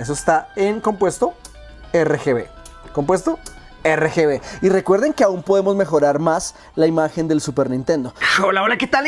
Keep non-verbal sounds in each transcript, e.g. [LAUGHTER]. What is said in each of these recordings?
Eso está en compuesto RGB. Compuesto RGB. Y recuerden que aún podemos mejorar más la imagen del Super Nintendo. Hola, hola, ¿qué tal?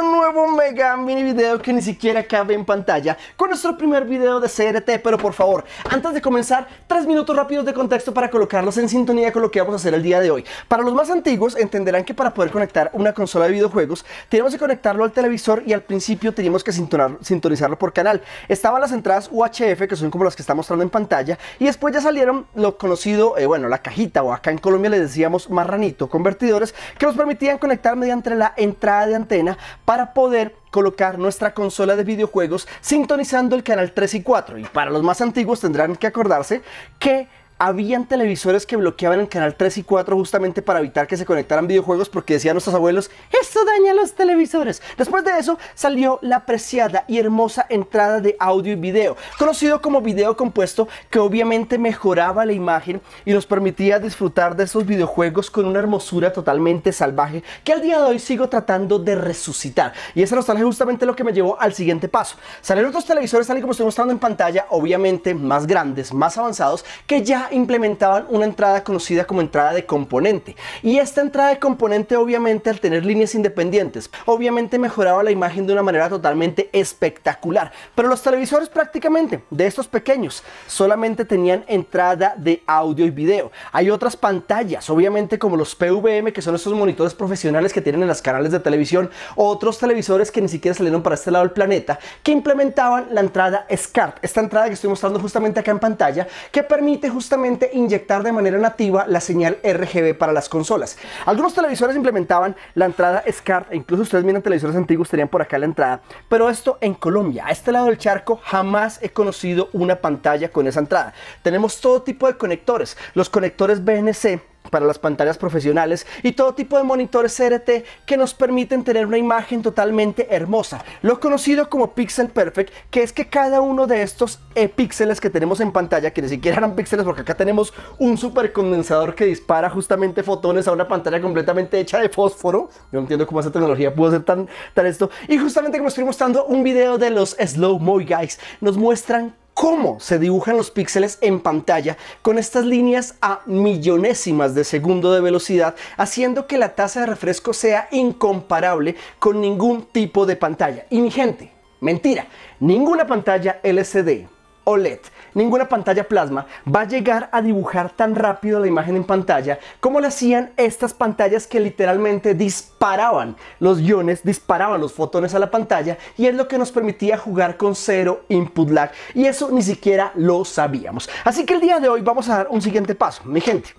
un nuevo mega mini video que ni siquiera cabe en pantalla Con nuestro primer video de CRT, pero por favor, antes de comenzar, tres minutos rápidos de contexto para colocarlos en sintonía con lo que vamos a hacer el día de hoy Para los más antiguos entenderán que para poder conectar una consola de videojuegos Tenemos que conectarlo al televisor y al principio teníamos que sintonizarlo por canal Estaban las entradas UHF, que son como las que está mostrando en pantalla Y después ya salieron lo conocido, eh, bueno, la cajita o acá en Colombia le decíamos marranito Convertidores que nos permitían conectar mediante la entrada de antena para poder colocar nuestra consola de videojuegos sintonizando el canal 3 y 4. Y para los más antiguos tendrán que acordarse que habían televisores que bloqueaban el canal 3 y 4 justamente para evitar que se conectaran videojuegos porque decían nuestros abuelos, esto daña los televisores. Después de eso salió la apreciada y hermosa entrada de audio y video, conocido como video compuesto que obviamente mejoraba la imagen y nos permitía disfrutar de esos videojuegos con una hermosura totalmente salvaje que al día de hoy sigo tratando de resucitar. Y esa nostalgia justamente lo que me llevó al siguiente paso. Salieron otros televisores tal y como estoy mostrando en pantalla, obviamente más grandes, más avanzados, que ya implementaban una entrada conocida como entrada de componente. Y esta entrada de componente obviamente al tener líneas independientes, obviamente mejoraba la imagen de una manera totalmente espectacular. Pero los televisores prácticamente de estos pequeños solamente tenían entrada de audio y video. Hay otras pantallas, obviamente como los PVM, que son estos monitores profesionales que tienen en las canales de televisión, otros televisores que ni siquiera salieron para este lado del planeta, que implementaban la entrada SCART, esta entrada que estoy mostrando justamente acá en pantalla, que permite justamente inyectar de manera nativa la señal RGB para las consolas. Algunos televisores implementaban la entrada SCART, e incluso ustedes miran televisores antiguos tenían por acá la entrada, pero esto en Colombia, a este lado del charco, jamás he conocido una pantalla con esa entrada. Tenemos todo tipo de conectores, los conectores BNC para las pantallas profesionales y todo tipo de monitores CRT que nos permiten tener una imagen totalmente hermosa. Lo conocido como Pixel Perfect, que es que cada uno de estos e píxeles que tenemos en pantalla, que ni siquiera eran píxeles porque acá tenemos un supercondensador que dispara justamente fotones a una pantalla completamente hecha de fósforo. no entiendo cómo esa tecnología pudo ser tan, tan esto. Y justamente como estoy mostrando un video de los Slow Mo Guys, nos muestran cómo se dibujan los píxeles en pantalla con estas líneas a millonésimas de segundo de velocidad, haciendo que la tasa de refresco sea incomparable con ningún tipo de pantalla. Y mi gente, mentira, ninguna pantalla LCD o LED ninguna pantalla plasma va a llegar a dibujar tan rápido la imagen en pantalla como lo hacían estas pantallas que literalmente disparaban los iones, disparaban los fotones a la pantalla y es lo que nos permitía jugar con cero input lag y eso ni siquiera lo sabíamos. Así que el día de hoy vamos a dar un siguiente paso, mi gente.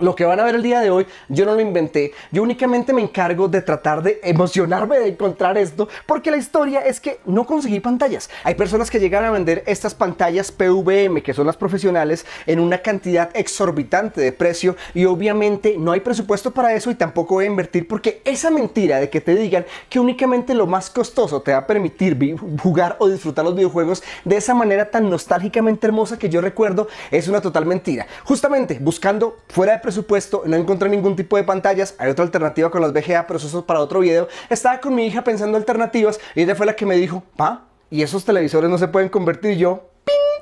Lo que van a ver el día de hoy, yo no lo inventé. Yo únicamente me encargo de tratar de emocionarme de encontrar esto, porque la historia es que no conseguí pantallas. Hay personas que llegan a vender estas pantallas PVM, que son las profesionales, en una cantidad exorbitante de precio y obviamente no hay presupuesto para eso y tampoco voy a invertir porque esa mentira de que te digan que únicamente lo más costoso te va a permitir jugar o disfrutar los videojuegos de esa manera tan nostálgicamente hermosa que yo recuerdo es una total mentira. Justamente buscando fuera de supuesto, no encontré ningún tipo de pantallas, hay otra alternativa con los VGA, pero eso es para otro video. Estaba con mi hija pensando alternativas y ella fue la que me dijo, pa, y esos televisores no se pueden convertir yo.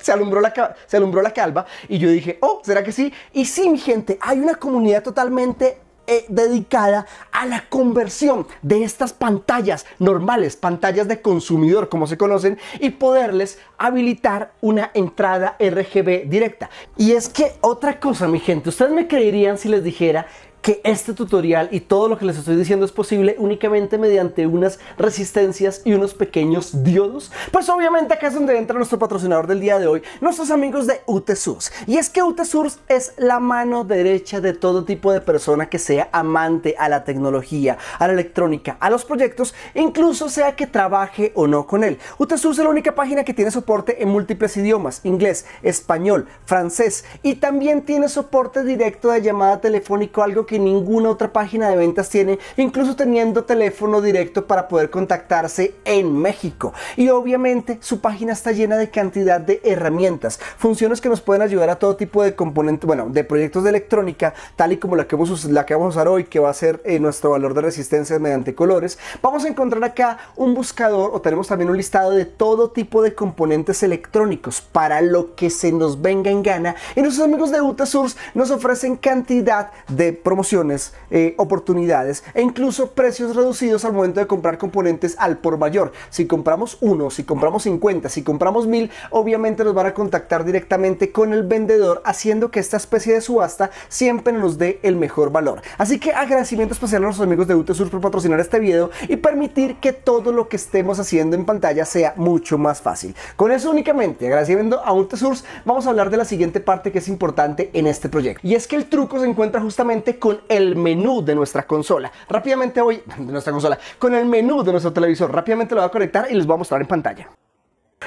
Se alumbró, la, se alumbró la calva y yo dije, oh, ¿será que sí? Y sí, mi gente, hay una comunidad totalmente eh, dedicada a la conversión de estas pantallas normales, pantallas de consumidor como se conocen, y poderles habilitar una entrada RGB directa. Y es que otra cosa, mi gente, ustedes me creerían si les dijera que este tutorial y todo lo que les estoy diciendo es posible únicamente mediante unas resistencias y unos pequeños diodos? Pues obviamente acá es donde entra nuestro patrocinador del día de hoy, nuestros amigos de UTSURS. Y es que UTSURS es la mano derecha de todo tipo de persona que sea amante a la tecnología, a la electrónica, a los proyectos, incluso sea que trabaje o no con él. UTSURS es la única página que tiene soporte en múltiples idiomas, inglés, español, francés y también tiene soporte directo de llamada telefónica, algo que ninguna otra página de ventas tiene, incluso teniendo teléfono directo para poder contactarse en México. Y obviamente su página está llena de cantidad de herramientas, funciones que nos pueden ayudar a todo tipo de componentes, bueno, de proyectos de electrónica, tal y como la que vamos, la que vamos a usar hoy, que va a ser eh, nuestro valor de resistencia mediante colores. Vamos a encontrar acá un buscador o tenemos también un listado de todo tipo de componentes electrónicos para lo que se nos venga en gana. Y nuestros amigos de Utasource nos ofrecen cantidad de promociones promociones, eh, oportunidades e incluso precios reducidos al momento de comprar componentes al por mayor. Si compramos uno, si compramos 50, si compramos mil obviamente nos van a contactar directamente con el vendedor haciendo que esta especie de subasta siempre nos dé el mejor valor. Así que agradecimiento especial a nuestros amigos de UTSUR por patrocinar este video y permitir que todo lo que estemos haciendo en pantalla sea mucho más fácil. Con eso únicamente, agradeciendo a UTSURS, vamos a hablar de la siguiente parte que es importante en este proyecto. Y es que el truco se encuentra justamente con con el menú de nuestra consola. Rápidamente voy, [LAUGHS] de nuestra consola, con el menú de nuestro televisor. Rápidamente lo voy a conectar y les voy a mostrar en pantalla.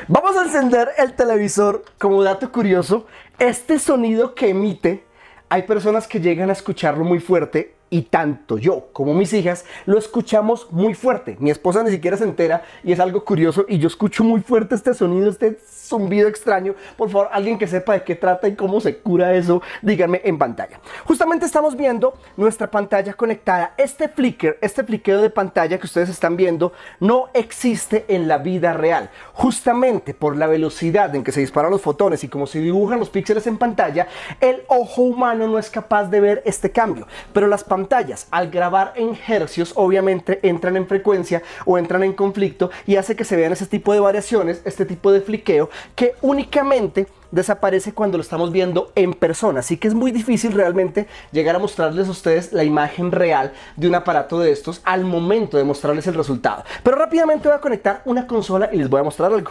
Vamos a encender el televisor. Como dato curioso, este sonido que emite, hay personas que llegan a escucharlo muy fuerte y tanto yo como mis hijas lo escuchamos muy fuerte. Mi esposa ni siquiera se entera y es algo curioso y yo escucho muy fuerte este sonido, este zumbido extraño. Por favor, alguien que sepa de qué trata y cómo se cura eso, díganme en pantalla. Justamente estamos viendo nuestra pantalla conectada. Este flicker, este fliqueo de pantalla que ustedes están viendo no existe en la vida real. Justamente por la velocidad en que se disparan los fotones y como se dibujan los píxeles en pantalla, el ojo humano no es capaz de ver este cambio. Pero las al grabar en hercios, obviamente entran en frecuencia o entran en conflicto y hace que se vean ese tipo de variaciones, este tipo de fliqueo que únicamente desaparece cuando lo estamos viendo en persona. Así que es muy difícil realmente llegar a mostrarles a ustedes la imagen real de un aparato de estos al momento de mostrarles el resultado. Pero rápidamente voy a conectar una consola y les voy a mostrar algo.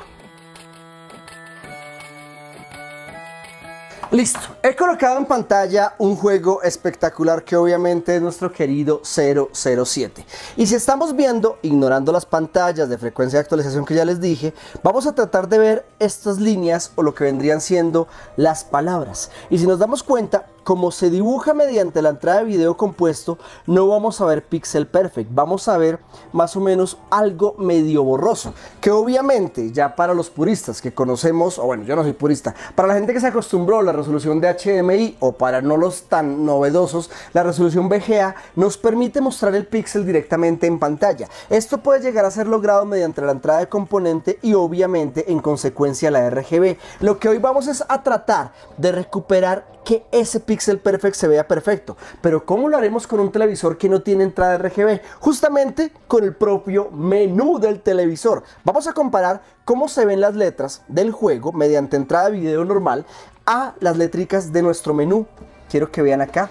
Listo. He colocado en pantalla un juego espectacular que obviamente es nuestro querido 007. Y si estamos viendo, ignorando las pantallas de frecuencia de actualización que ya les dije, vamos a tratar de ver estas líneas o lo que vendrían siendo las palabras. Y si nos damos cuenta, como se dibuja mediante la entrada de video compuesto, no vamos a ver pixel perfect, vamos a ver más o menos algo medio borroso, que obviamente ya para los puristas que conocemos, o bueno, yo no soy purista, para la gente que se acostumbró a la resolución de HDMI o para no los tan novedosos, la resolución VGA nos permite mostrar el pixel directamente en pantalla. Esto puede llegar a ser logrado mediante la entrada de componente y obviamente en consecuencia la RGB. Lo que hoy vamos es a tratar de recuperar que ese pixel Pixel Perfect se vea perfecto. Pero ¿cómo lo haremos con un televisor que no tiene entrada RGB? Justamente con el propio menú del televisor. Vamos a comparar cómo se ven las letras del juego mediante entrada de video normal a las letricas de nuestro menú. Quiero que vean acá,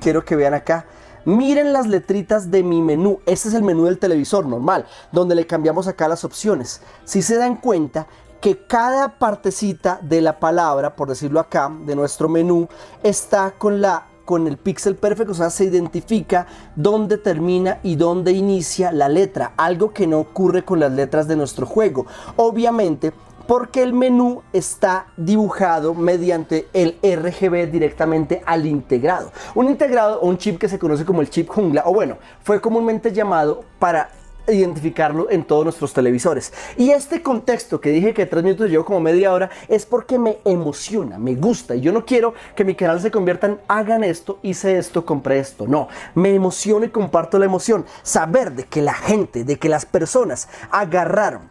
quiero que vean acá. Miren las letritas de mi menú. Este es el menú del televisor normal, donde le cambiamos acá las opciones. Si se dan cuenta, que cada partecita de la palabra, por decirlo acá, de nuestro menú, está con la con el pixel perfecto, o sea, se identifica dónde termina y dónde inicia la letra, algo que no ocurre con las letras de nuestro juego. Obviamente, porque el menú está dibujado mediante el RGB directamente al integrado. Un integrado o un chip que se conoce como el chip jungla, o bueno, fue comúnmente llamado para identificarlo en todos nuestros televisores. Y este contexto que dije que tres minutos llevo como media hora es porque me emociona, me gusta. Y yo no quiero que mi canal se convierta en hagan esto, hice esto, compré esto. No, me emociona y comparto la emoción. Saber de que la gente, de que las personas agarraron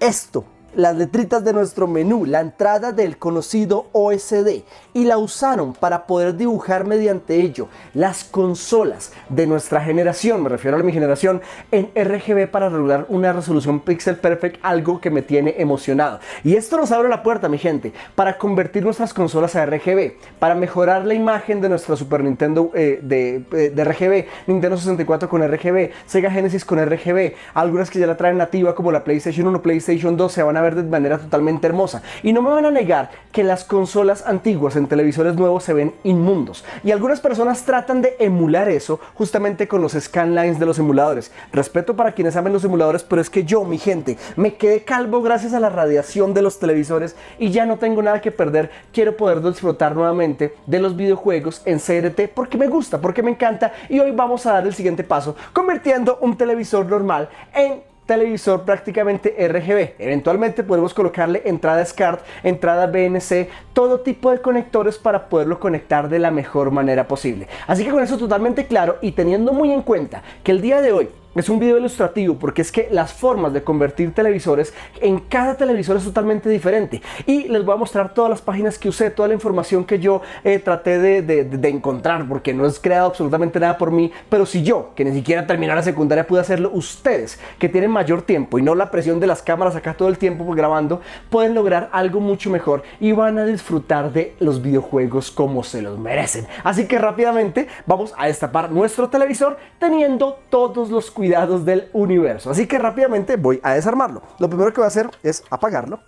esto las letritas de nuestro menú, la entrada del conocido OSD y la usaron para poder dibujar mediante ello las consolas de nuestra generación, me refiero a mi generación, en RGB para regular una resolución pixel perfect, algo que me tiene emocionado. Y esto nos abre la puerta, mi gente, para convertir nuestras consolas a RGB, para mejorar la imagen de nuestra Super Nintendo eh, de, eh, de RGB, Nintendo 64 con RGB, Sega Genesis con RGB, algunas que ya la traen nativa como la PlayStation 1, PlayStation 2 se van a ver de manera totalmente hermosa. Y no me van a negar que las consolas antiguas en televisores nuevos se ven inmundos. Y algunas personas tratan de emular eso justamente con los scanlines de los emuladores. Respeto para quienes amen los emuladores, pero es que yo, mi gente, me quedé calvo gracias a la radiación de los televisores y ya no tengo nada que perder. Quiero poder disfrutar nuevamente de los videojuegos en CRT porque me gusta, porque me encanta. Y hoy vamos a dar el siguiente paso, convirtiendo un televisor normal en televisor prácticamente RGB. Eventualmente podemos colocarle entrada SCART, entrada BNC, todo tipo de conectores para poderlo conectar de la mejor manera posible. Así que con eso totalmente claro y teniendo muy en cuenta que el día de hoy es un video ilustrativo porque es que las formas de convertir televisores en cada televisor es totalmente diferente. Y les voy a mostrar todas las páginas que usé, toda la información que yo eh, traté de, encontrar, porque no es creado absolutamente nada por mí. Pero si yo, que ni siquiera terminé la secundaria, pude hacerlo, ustedes, que tienen mayor tiempo y no la presión de las cámaras acá todo el tiempo grabando, pueden lograr algo mucho mejor y van a disfrutar de los videojuegos como se los merecen. Así que rápidamente vamos a destapar nuestro televisor teniendo todos los cuidados cuidados del universo. Así que rápidamente voy a desarmarlo. Lo primero que voy a hacer es apagarlo.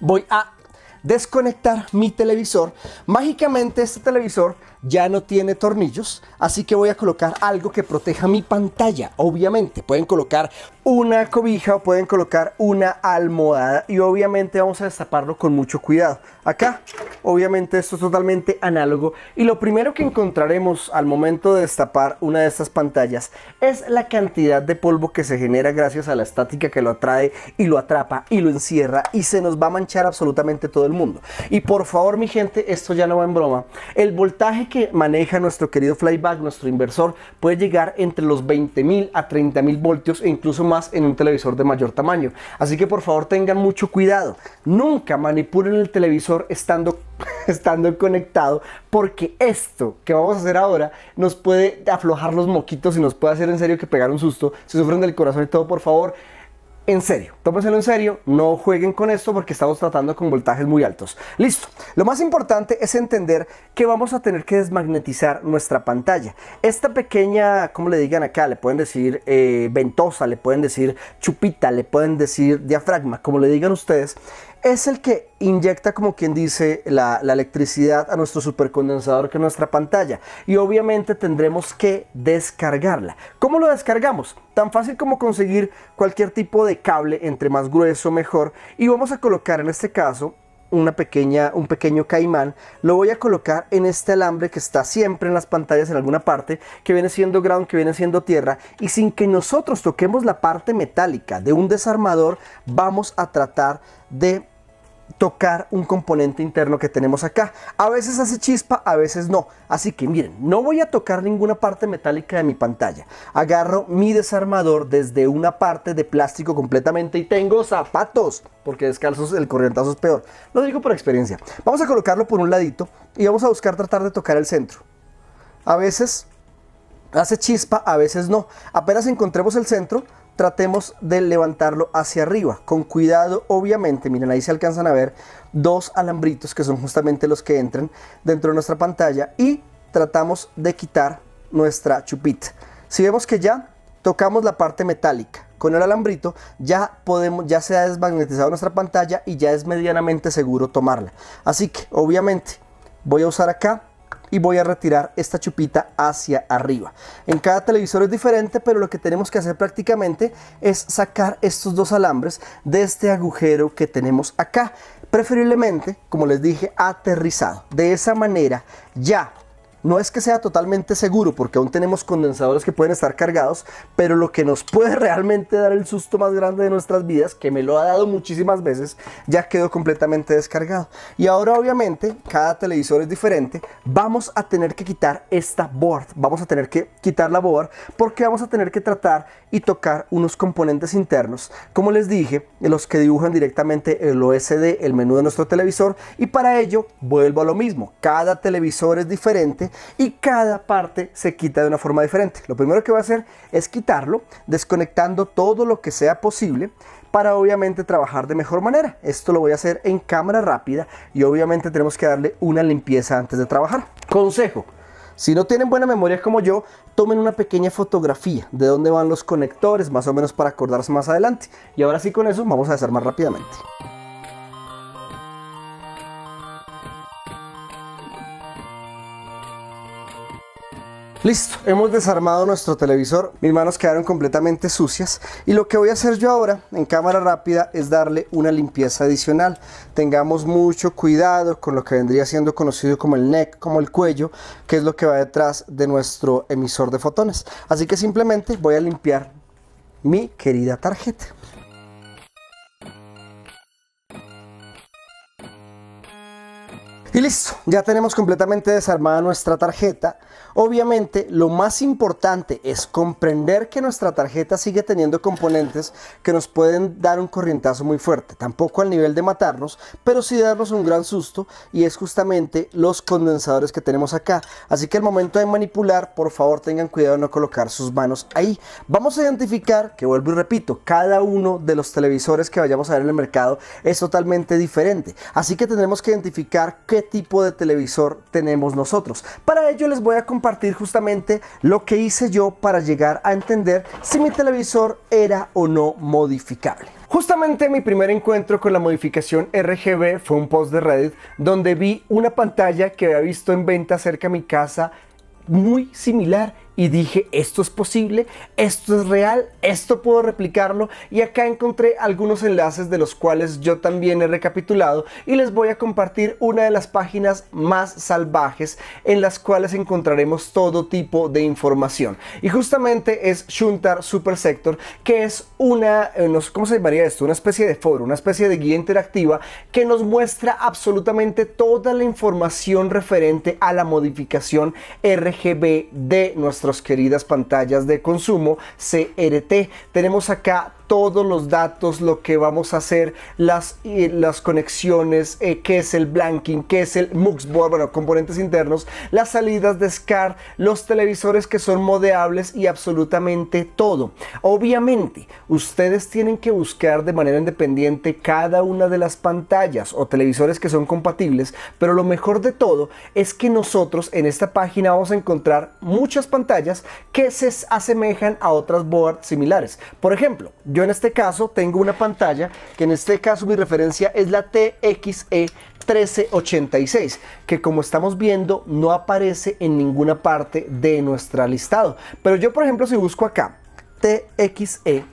Voy a desconectar mi televisor. Mágicamente este televisor ya no tiene tornillos, así que voy a colocar algo que proteja mi pantalla. Obviamente, pueden colocar una cobija o pueden colocar una almohada y obviamente vamos a destaparlo con mucho cuidado. Acá, obviamente esto es totalmente análogo y lo primero que encontraremos al momento de destapar una de estas pantallas es la cantidad de polvo que se genera gracias a la estática que lo atrae y lo atrapa y lo encierra y se nos va a manchar absolutamente todo el mundo. Y por favor mi gente, esto ya no va en broma, el voltaje que maneja nuestro querido flyback, nuestro inversor, puede llegar entre los 20.000 a 30.000 voltios e incluso más en un televisor de mayor tamaño. Así que por favor tengan mucho cuidado. Nunca manipulen el televisor estando, [LAUGHS] estando conectado porque esto que vamos a hacer ahora nos puede aflojar los moquitos y nos puede hacer en serio que pegar un susto. Se sufren del corazón y todo, por favor en serio. Tómenselo en serio, no jueguen con esto porque estamos tratando con voltajes muy altos. Listo. Lo más importante es entender que vamos a tener que desmagnetizar nuestra pantalla. Esta pequeña, como le digan acá, le pueden decir eh, ventosa, le pueden decir chupita, le pueden decir diafragma, como le digan ustedes, es el que inyecta, como quien dice, la, electricidad a nuestro supercondensador que nuestra pantalla. Y obviamente tendremos que descargarla. ¿Cómo lo descargamos? Tan fácil como conseguir cualquier tipo de cable, entre más grueso mejor. Y vamos a colocar en este caso una pequeña, un pequeño caimán, lo voy a colocar en este alambre que está siempre en las pantallas en alguna parte, que viene siendo ground, que viene siendo tierra, y sin que nosotros toquemos la parte metálica de un desarmador, vamos a tratar de tocar un componente interno que tenemos acá. A veces hace chispa, a veces no. Así que miren, no voy a tocar ninguna parte metálica de mi pantalla. Agarro mi desarmador desde una parte de plástico completamente y tengo zapatos, porque descalzos el corrientazo es peor. Lo digo por experiencia. Vamos a colocarlo por un ladito y vamos a buscar tratar de tocar el centro. A veces hace chispa, a veces no. Apenas encontremos el centro, tratemos de levantarlo hacia arriba, con cuidado obviamente, miren ahí se alcanzan a ver dos alambritos que son justamente los que entran dentro de nuestra pantalla y tratamos de quitar nuestra chupita. Si vemos que ya tocamos la parte metálica con el alambrito, ya, podemos, ya se ha desmagnetizado nuestra pantalla y ya es medianamente seguro tomarla. Así que obviamente voy a usar acá y voy a retirar esta chupita hacia arriba. En cada televisor es diferente, pero lo que tenemos que hacer prácticamente es sacar estos dos alambres de este agujero que tenemos acá. Preferiblemente, como les dije, aterrizado. De esa manera ya no es que sea totalmente seguro porque aún tenemos condensadores que pueden estar cargados, pero lo que nos puede [LAUGHS] realmente dar el susto más grande de nuestras vidas, que me lo ha dado muchísimas veces, ya quedó completamente descargado. Y ahora obviamente cada televisor es diferente, vamos a tener que quitar esta board, vamos a tener que quitar la board porque vamos a tener que tratar y tocar unos componentes internos, como les dije, los que dibujan directamente el OSD, el menú de nuestro televisor, y para ello vuelvo a lo mismo, cada televisor es diferente y cada parte se quita de una forma diferente. Lo primero que voy a hacer es quitarlo, desconectando todo lo que sea posible para obviamente trabajar de mejor manera. Esto lo voy a hacer en cámara rápida y obviamente tenemos que darle una limpieza antes de trabajar. Consejo. Si no tienen buena memoria como yo, tomen una pequeña fotografía de dónde van los conectores, más o menos para acordarse más adelante. Y ahora sí con eso vamos a más rápidamente. Listo, hemos desarmado nuestro televisor, mis manos quedaron completamente sucias y lo que voy a hacer yo ahora en cámara rápida es darle una limpieza adicional. Tengamos mucho cuidado con lo que vendría siendo conocido como el neck, como el cuello, que es lo que va detrás de nuestro emisor de fotones. Así que simplemente voy a limpiar mi querida tarjeta. Y listo, ya tenemos completamente desarmada nuestra tarjeta. Obviamente lo más importante es comprender que nuestra tarjeta sigue teniendo componentes que nos pueden dar un corrientazo muy fuerte. Tampoco al nivel de matarnos, pero sí darnos un gran susto y es justamente los condensadores que tenemos acá. Así que al momento de manipular, por favor tengan cuidado de no colocar sus manos ahí. Vamos a identificar, que vuelvo y repito, cada uno de los televisores que vayamos a ver en el mercado es totalmente diferente. Así que tenemos que identificar qué tipo de televisor tenemos nosotros. Para ello les voy a compartir justamente lo que hice yo para llegar a entender si mi televisor era o no modificable. Justamente mi primer encuentro con la modificación RGB fue un post de Reddit donde vi una pantalla que había visto en venta cerca de mi casa muy similar y dije, esto es posible, esto es real, esto puedo replicarlo y acá encontré algunos enlaces de los cuales yo también he recapitulado y les voy a compartir una de las páginas más salvajes en las cuales encontraremos todo tipo de información. Y justamente es Shuntar Super Sector, que es una, eh, cómo se llamaría esto, una especie de foro, una especie de guía interactiva que nos muestra absolutamente toda la información referente a la modificación RGB de nuestra queridas pantallas de consumo CRT. Tenemos acá todos los datos, lo que vamos a hacer, las, las conexiones, eh, qué es el blanking, qué es el board, bueno, componentes internos, las salidas de SCAR, los televisores que son modeables y absolutamente todo. Obviamente, ustedes tienen que buscar de manera independiente cada una de las pantallas o televisores que son compatibles, pero lo mejor de todo es que nosotros en esta página vamos a encontrar muchas pantallas que se asemejan a otras boards similares. Por ejemplo, yo en este caso tengo una pantalla que en este caso mi referencia es la TXE 1386, que como estamos viendo no aparece en ninguna parte de nuestro listado. Pero yo, por ejemplo, si busco acá TXE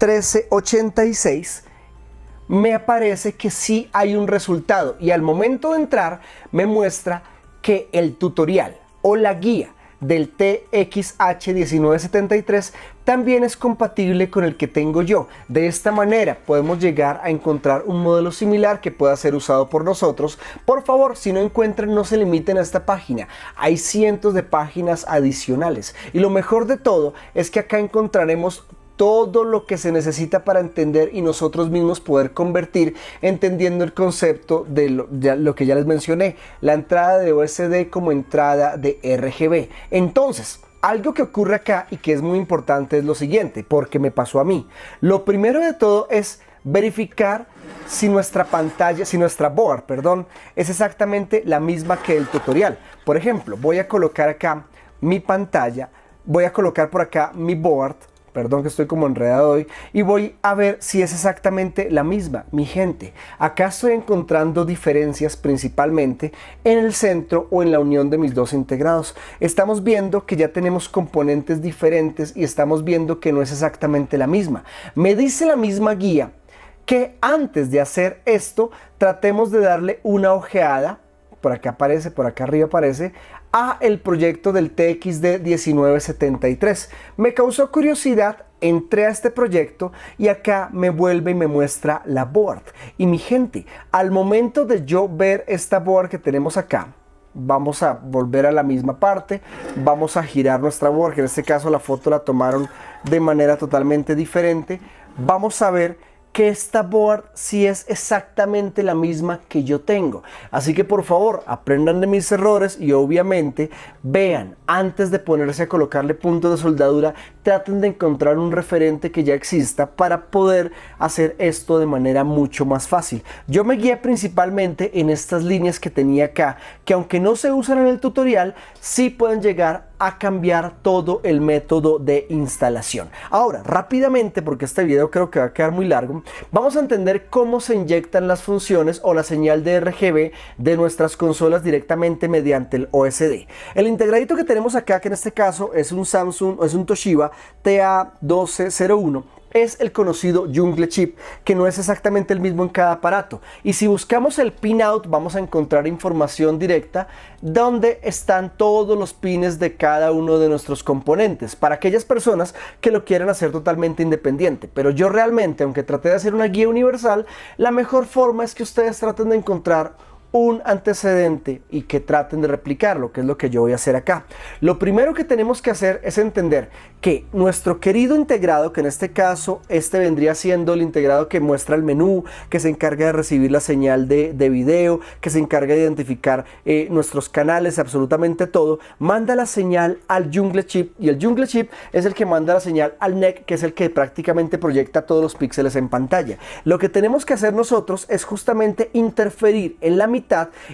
1386, me aparece que sí hay un resultado y al momento de entrar me muestra que el tutorial o la guía del TXH1973 también es compatible con el que tengo yo. De esta manera podemos llegar a encontrar un modelo similar que pueda ser usado por nosotros. Por favor, si no encuentran, no se limiten a esta página. Hay cientos de páginas adicionales. Y lo mejor de todo es que acá encontraremos todo lo que se necesita para entender y nosotros mismos poder convertir, entendiendo el concepto de lo, que ya les mencioné, la entrada de OSD como entrada de RGB. Entonces, algo que ocurre acá y que es muy importante es lo siguiente, porque me pasó a mí. Lo primero de todo es verificar si nuestra pantalla, si nuestra board, perdón, es exactamente la misma que el tutorial. Por ejemplo, voy a colocar acá mi pantalla, voy a colocar por acá mi board, Perdón que estoy como enredado hoy. Y voy a ver si es exactamente la misma, mi gente. Acá estoy encontrando diferencias principalmente en el centro o en la unión de mis dos integrados. Estamos viendo que ya tenemos componentes diferentes y estamos viendo que no es exactamente la misma. Me dice la misma guía que antes de hacer esto tratemos de darle una ojeada por acá aparece, por acá arriba aparece, a el proyecto del TXD 1973. Me causó curiosidad, entré a este proyecto y acá me vuelve y me muestra la board. Y mi gente, al momento de yo ver esta board que tenemos acá, vamos a volver a la misma parte, vamos a girar nuestra board, en este caso la foto la tomaron de manera totalmente diferente, vamos a ver que esta board sí es exactamente la misma que yo tengo. Así que por favor, aprendan de mis errores y obviamente vean, antes de ponerse a colocarle puntos de soldadura, traten de encontrar un referente que ya exista para poder hacer esto de manera mucho más fácil. Yo me guié principalmente en estas líneas que tenía acá, que aunque no se usan en el tutorial, sí pueden llegar a cambiar todo el método de instalación. Ahora, rápidamente, porque este video creo que va a quedar muy largo, vamos a entender cómo se inyectan las funciones o la señal de RGB de nuestras consolas directamente mediante el OSD. El integradito que tenemos acá, que en este caso es un Samsung, es un Toshiba TA1201, es el conocido Jungle Chip, que no es exactamente el mismo en cada aparato. Y si buscamos el pinout vamos a encontrar información directa donde están todos los pines de cada uno de nuestros componentes, para aquellas personas que lo quieran hacer totalmente independiente. Pero yo realmente, aunque traté de hacer una guía universal, la mejor forma es que ustedes traten de encontrar un antecedente y que traten de replicarlo, que es lo que yo voy a hacer acá. Lo primero que tenemos que hacer es entender que nuestro querido integrado, que en este caso este vendría siendo el integrado que muestra el menú, que se encarga de recibir la señal de, vídeo video, que se encarga de identificar eh, nuestros canales, absolutamente todo, manda la señal al Jungle Chip y el Jungle Chip es el que manda la señal al NEC, que es el que prácticamente proyecta todos los píxeles en pantalla. Lo que tenemos que hacer nosotros es justamente interferir en la mitad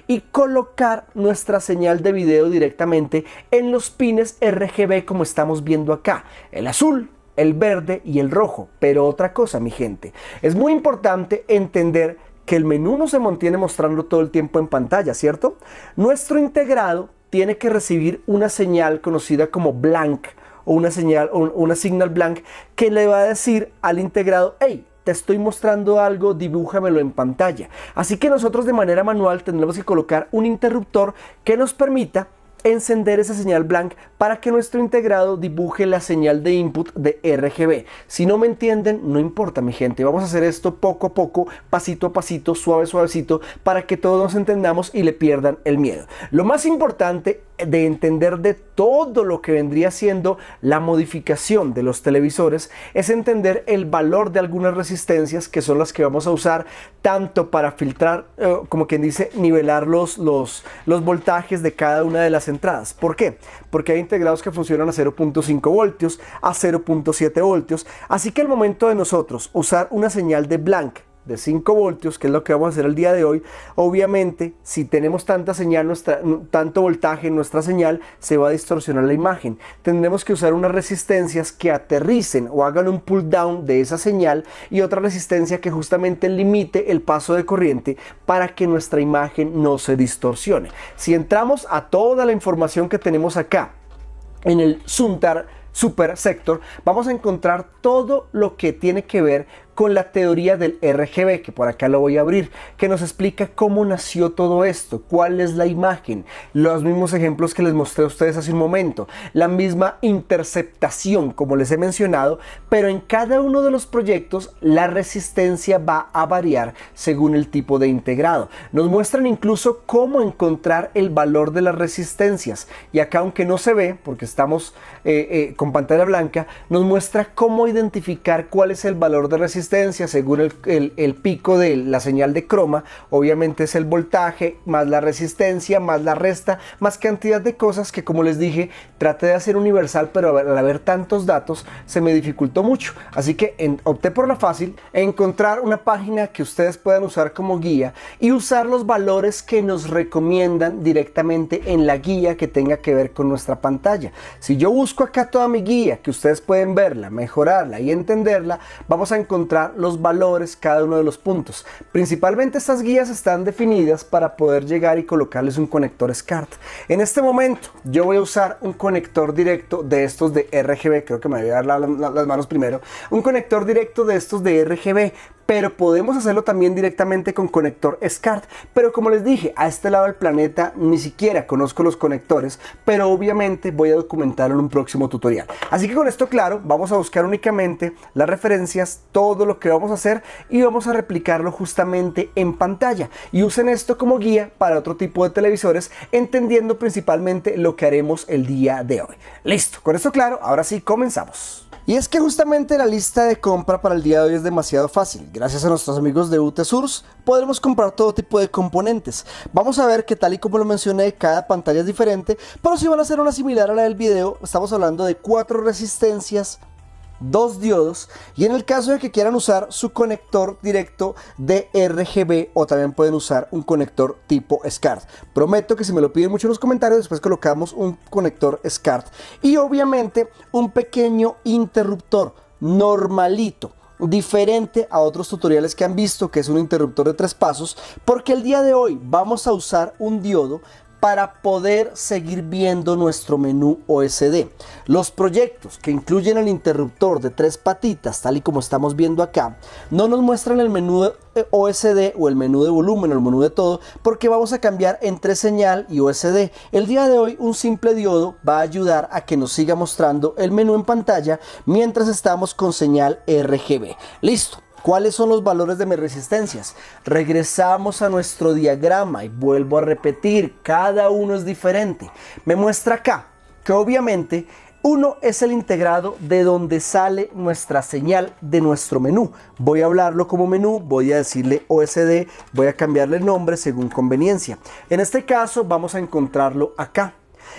y colocar nuestra señal de video directamente en los pines RGB como estamos viendo acá. El azul, el verde y el rojo. Pero otra cosa, mi gente, es muy importante entender que el menú no se mantiene mostrando todo el tiempo en pantalla, ¿cierto? Nuestro integrado tiene que recibir una señal conocida como blank o una señal o una signal blank que le va a decir al integrado, hey, estoy mostrando algo, dibújamelo en pantalla. Así que nosotros de manera manual tendremos que colocar un interruptor que nos permita encender esa señal blank para que nuestro integrado dibuje la señal de input de RGB. Si no me entienden, no importa mi gente, vamos a hacer esto poco a poco, pasito a pasito, suave suavecito, para que todos nos entendamos y le pierdan el miedo. Lo más importante de entender de todo lo que vendría siendo la modificación de los televisores es entender el valor de algunas resistencias que son las que vamos a usar tanto para filtrar, eh, como quien dice, nivelar los, los, los voltajes de cada una de las entradas. ¿Por qué? Porque hay integrados que funcionan a 0.5 voltios, a 0.7 voltios. Así que el momento de nosotros usar una señal de blank de 5 voltios, que es lo que vamos a hacer el día de hoy, obviamente si tenemos tanta señal, nuestra, tanto voltaje en nuestra señal, se va a distorsionar la imagen. Tendremos que usar unas resistencias que aterricen o hagan un pull down de esa señal y otra resistencia que justamente limite el paso de corriente para que nuestra imagen no se distorsione. Si entramos a toda la información que tenemos acá en el Suntar Super Sector, vamos a encontrar todo lo que tiene que ver con la teoría del RGB, que por acá lo voy a abrir, que nos explica cómo nació todo esto, cuál es la imagen, los mismos ejemplos que les mostré a ustedes hace un momento, la misma interceptación, como les he mencionado, pero en cada uno de los proyectos la resistencia va a variar según el tipo de integrado. Nos muestran incluso cómo encontrar el valor de las resistencias. Y acá, aunque no se ve, porque estamos eh, eh, con pantalla blanca, nos muestra cómo identificar cuál es el valor de resistencia según el, pico de la señal de croma. Obviamente es el voltaje más la resistencia más la resta más cantidad de cosas que como les dije traté de hacer universal pero al haber tantos datos se me dificultó mucho. Así que opté por la fácil, encontrar una página que ustedes puedan usar como guía y usar los valores que nos recomiendan directamente en la guía que tenga que ver con nuestra pantalla. Si yo busco acá toda mi guía que ustedes pueden verla, mejorarla y entenderla, vamos a encontrar los valores cada uno de los puntos. Principalmente estas guías están definidas para poder llegar y colocarles un conector SCART. En este momento yo voy a usar un conector directo de estos de RGB, creo que me voy a dar las manos primero, un conector directo de estos de RGB pero podemos hacerlo también directamente con conector SCART. Pero como les dije, a este lado del planeta ni siquiera conozco los conectores, pero obviamente voy a documentarlo en un próximo tutorial. Así que con esto claro, vamos a buscar únicamente las referencias, todo lo que vamos a hacer y vamos a replicarlo justamente en pantalla. Y usen esto como guía para otro tipo de televisores, entendiendo principalmente lo que haremos el día de hoy. Listo, con esto claro, ahora sí comenzamos. Y es que justamente la lista de compra para el día de hoy es demasiado fácil Gracias a nuestros amigos de UTESURS Source podremos comprar todo tipo de componentes. Vamos a ver que tal y como lo mencioné, cada pantalla es diferente, pero si van a hacer una similar a la del video, estamos hablando de cuatro resistencias, dos diodos y en el caso de que quieran usar su conector directo de RGB o también pueden usar un conector tipo SCART. Prometo que si me lo piden mucho en los comentarios, después colocamos un conector SCART y obviamente un pequeño interruptor normalito diferente a otros tutoriales que han visto que es un interruptor de tres pasos porque el día de hoy vamos a usar un diodo para poder seguir viendo nuestro menú OSD. Los proyectos que incluyen el interruptor de tres patitas, tal y como estamos viendo acá, no nos muestran el menú eh, OSD o el menú de volumen o el menú de todo, porque vamos a cambiar entre señal y OSD. El día de hoy un simple diodo va a ayudar a que nos siga mostrando el menú en pantalla mientras estamos con señal RGB. Listo. ¿Cuáles son los valores de mis resistencias? Regresamos a nuestro diagrama y vuelvo a repetir, cada uno es diferente. Me muestra acá que obviamente uno es el integrado de donde sale nuestra señal de nuestro menú. Voy a hablarlo como menú, voy a decirle OSD, voy a cambiarle el nombre según conveniencia. En este caso vamos a encontrarlo acá.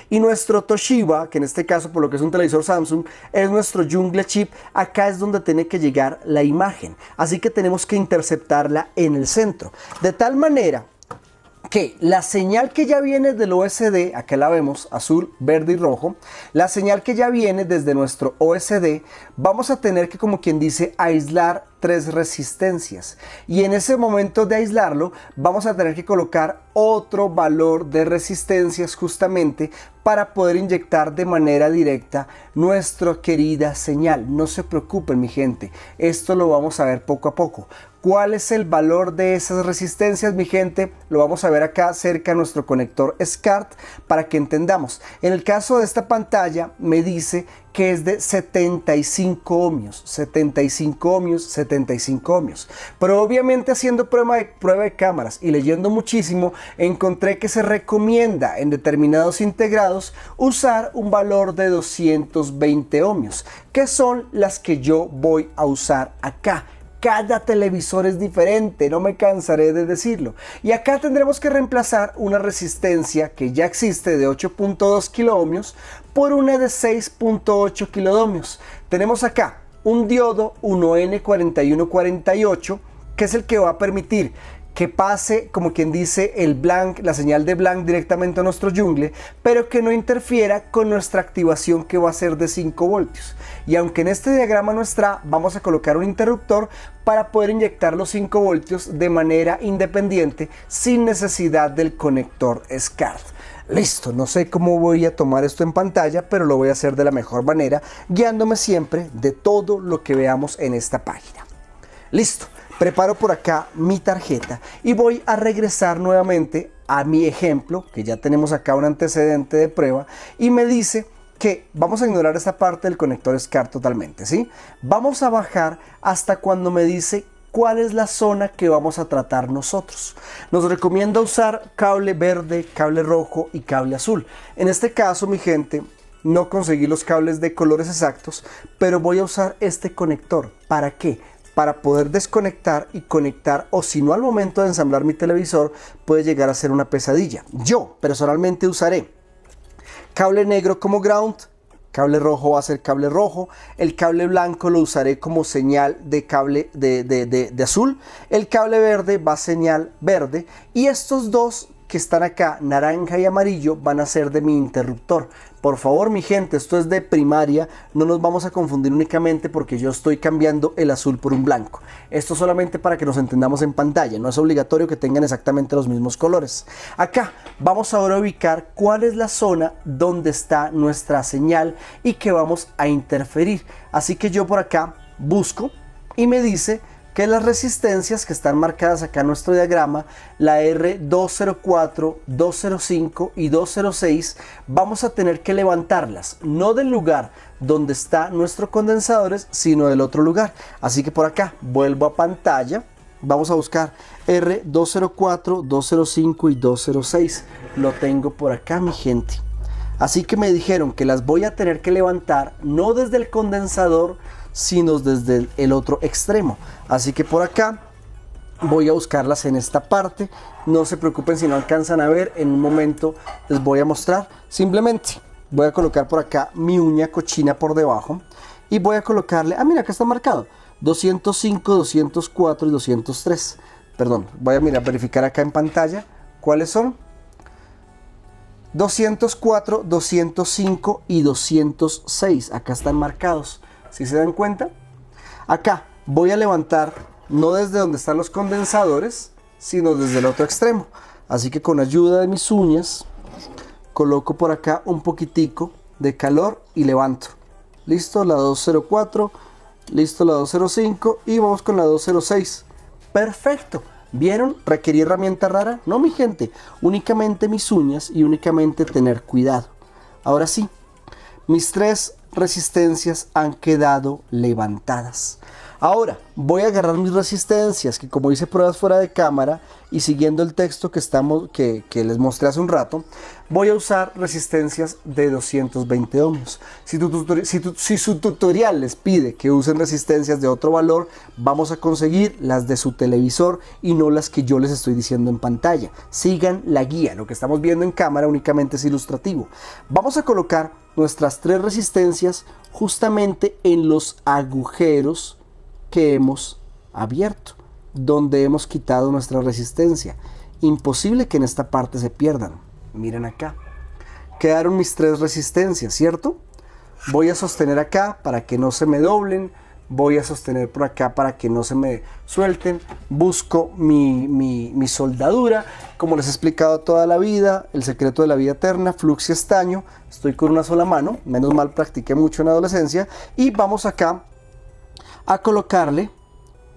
Y nuestro Toshiba, que en este caso por lo que es un televisor Samsung, es nuestro Jungle Chip. Acá es donde tiene que llegar la imagen. Así que tenemos que interceptarla en el centro. De tal manera que la señal que ya viene del OSD, acá la vemos, azul, verde y rojo, la señal que ya viene desde nuestro OSD, vamos a tener que, como quien dice, aislar tres resistencias. Y en ese momento de aislarlo vamos a tener que colocar otro valor de resistencias justamente para poder inyectar de manera directa nuestra querida señal. No se preocupen mi gente, esto lo vamos a ver poco a poco. ¿Cuál es el valor de esas resistencias, mi gente? Lo vamos a ver acá cerca nuestro conector SCART para que entendamos. En el caso de esta pantalla me dice que es de 75 ohmios, 75 ohmios, 75 ohmios. Pero obviamente haciendo prueba de, prueba de cámaras y leyendo muchísimo, encontré que se recomienda en determinados integrados usar un valor de 220 ohmios, que son las que yo voy a usar acá cada televisor es diferente, no me cansaré de decirlo. Y acá tendremos que reemplazar una resistencia que ya existe de 8.2 kiloohmios por una de 6.8 kiloohmios. Tenemos acá un diodo 1N4148 que es el que va a permitir que pase, como quien dice, el blank, la señal de blank directamente a nuestro jungle, pero que no interfiera con nuestra activación que va a ser de 5 voltios. Y aunque en este diagrama no está, vamos a colocar un interruptor para poder inyectar los 5 voltios de manera independiente sin necesidad del conector SCART. Listo, no sé cómo voy a tomar esto en pantalla, pero lo voy a hacer de la mejor manera, guiándome siempre de todo lo que veamos en esta página. Listo preparo por acá mi tarjeta y voy a regresar nuevamente a mi ejemplo, que ya tenemos acá un antecedente de prueba, y me dice que vamos a ignorar esta parte del conector SCAR totalmente, ¿sí? Vamos a bajar hasta cuando me dice cuál es la zona que vamos a tratar nosotros. Nos recomienda usar cable verde, cable rojo y cable azul. En este caso, mi gente, no conseguí los cables de colores exactos, pero voy a usar este conector. ¿Para qué? para poder desconectar y conectar o si no al momento de ensamblar mi televisor puede llegar a ser una pesadilla. Yo personalmente usaré cable negro como ground, cable rojo va a ser cable rojo, el cable blanco lo usaré como señal de cable de, azul, el cable verde va a señal verde y estos dos que están acá, naranja y amarillo, van a ser de mi interruptor. Por favor, mi gente, esto es de primaria, no nos vamos a confundir únicamente porque yo estoy cambiando el azul por un blanco. Esto solamente para que nos entendamos en pantalla, no es obligatorio que tengan exactamente los mismos colores. Acá vamos ahora a ubicar cuál es la zona donde está nuestra señal y que vamos a interferir. Así que yo por acá busco y me dice que las resistencias que están marcadas acá en nuestro diagrama, la R204, 205 y 206, vamos a tener que levantarlas, no del lugar donde está nuestro condensador, sino del otro lugar. Así que por acá vuelvo a pantalla, vamos a buscar R204, 205 y 206. Lo tengo por acá, mi gente. Así que me dijeron que las voy a tener que levantar no desde el condensador, sino desde el otro extremo. Así que por acá voy a buscarlas en esta parte. No se preocupen si no alcanzan a ver, en un momento les voy a mostrar. Simplemente voy a colocar por acá mi uña cochina por debajo y voy a colocarle, ah mira acá está marcado, 205, 204 y 203. Perdón, voy a mirar, verificar acá en pantalla cuáles son. 204, 205 y 206. Acá están marcados. Si se dan cuenta, acá voy a levantar no desde donde están los condensadores, sino desde el otro extremo. Así que con ayuda de mis uñas, coloco por acá un poquitico de calor y levanto. Listo, la 204, listo la 205 y vamos con la 206. Perfecto. ¿Vieron? ¿Requerí herramienta rara? No, mi gente. Únicamente mis uñas y únicamente tener cuidado. Ahora sí, mis tres resistencias han quedado levantadas. Ahora voy a agarrar mis resistencias, que como hice pruebas fuera de cámara y siguiendo el texto que, estamos, que, les mostré hace un rato, voy a usar resistencias de 220 ohmios. Si, si, si su tutorial les pide que usen resistencias de otro valor, vamos a conseguir las de su televisor y no las que yo les estoy diciendo en pantalla. Sigan la guía, lo que estamos viendo en cámara únicamente es ilustrativo. Vamos a colocar nuestras tres resistencias justamente en los agujeros que hemos abierto, donde hemos quitado nuestra resistencia. Imposible que en esta parte se pierdan. Miren acá. Quedaron mis tres resistencias, ¿cierto? Voy a sostener acá para que no se me doblen. Voy a sostener por acá para que no se me suelten. Busco mi, mi soldadura. Como les he explicado toda la vida, el secreto de la vida eterna, flux y estaño. Estoy con una sola mano. Menos mal practiqué mucho en la adolescencia. Y vamos acá a colocarle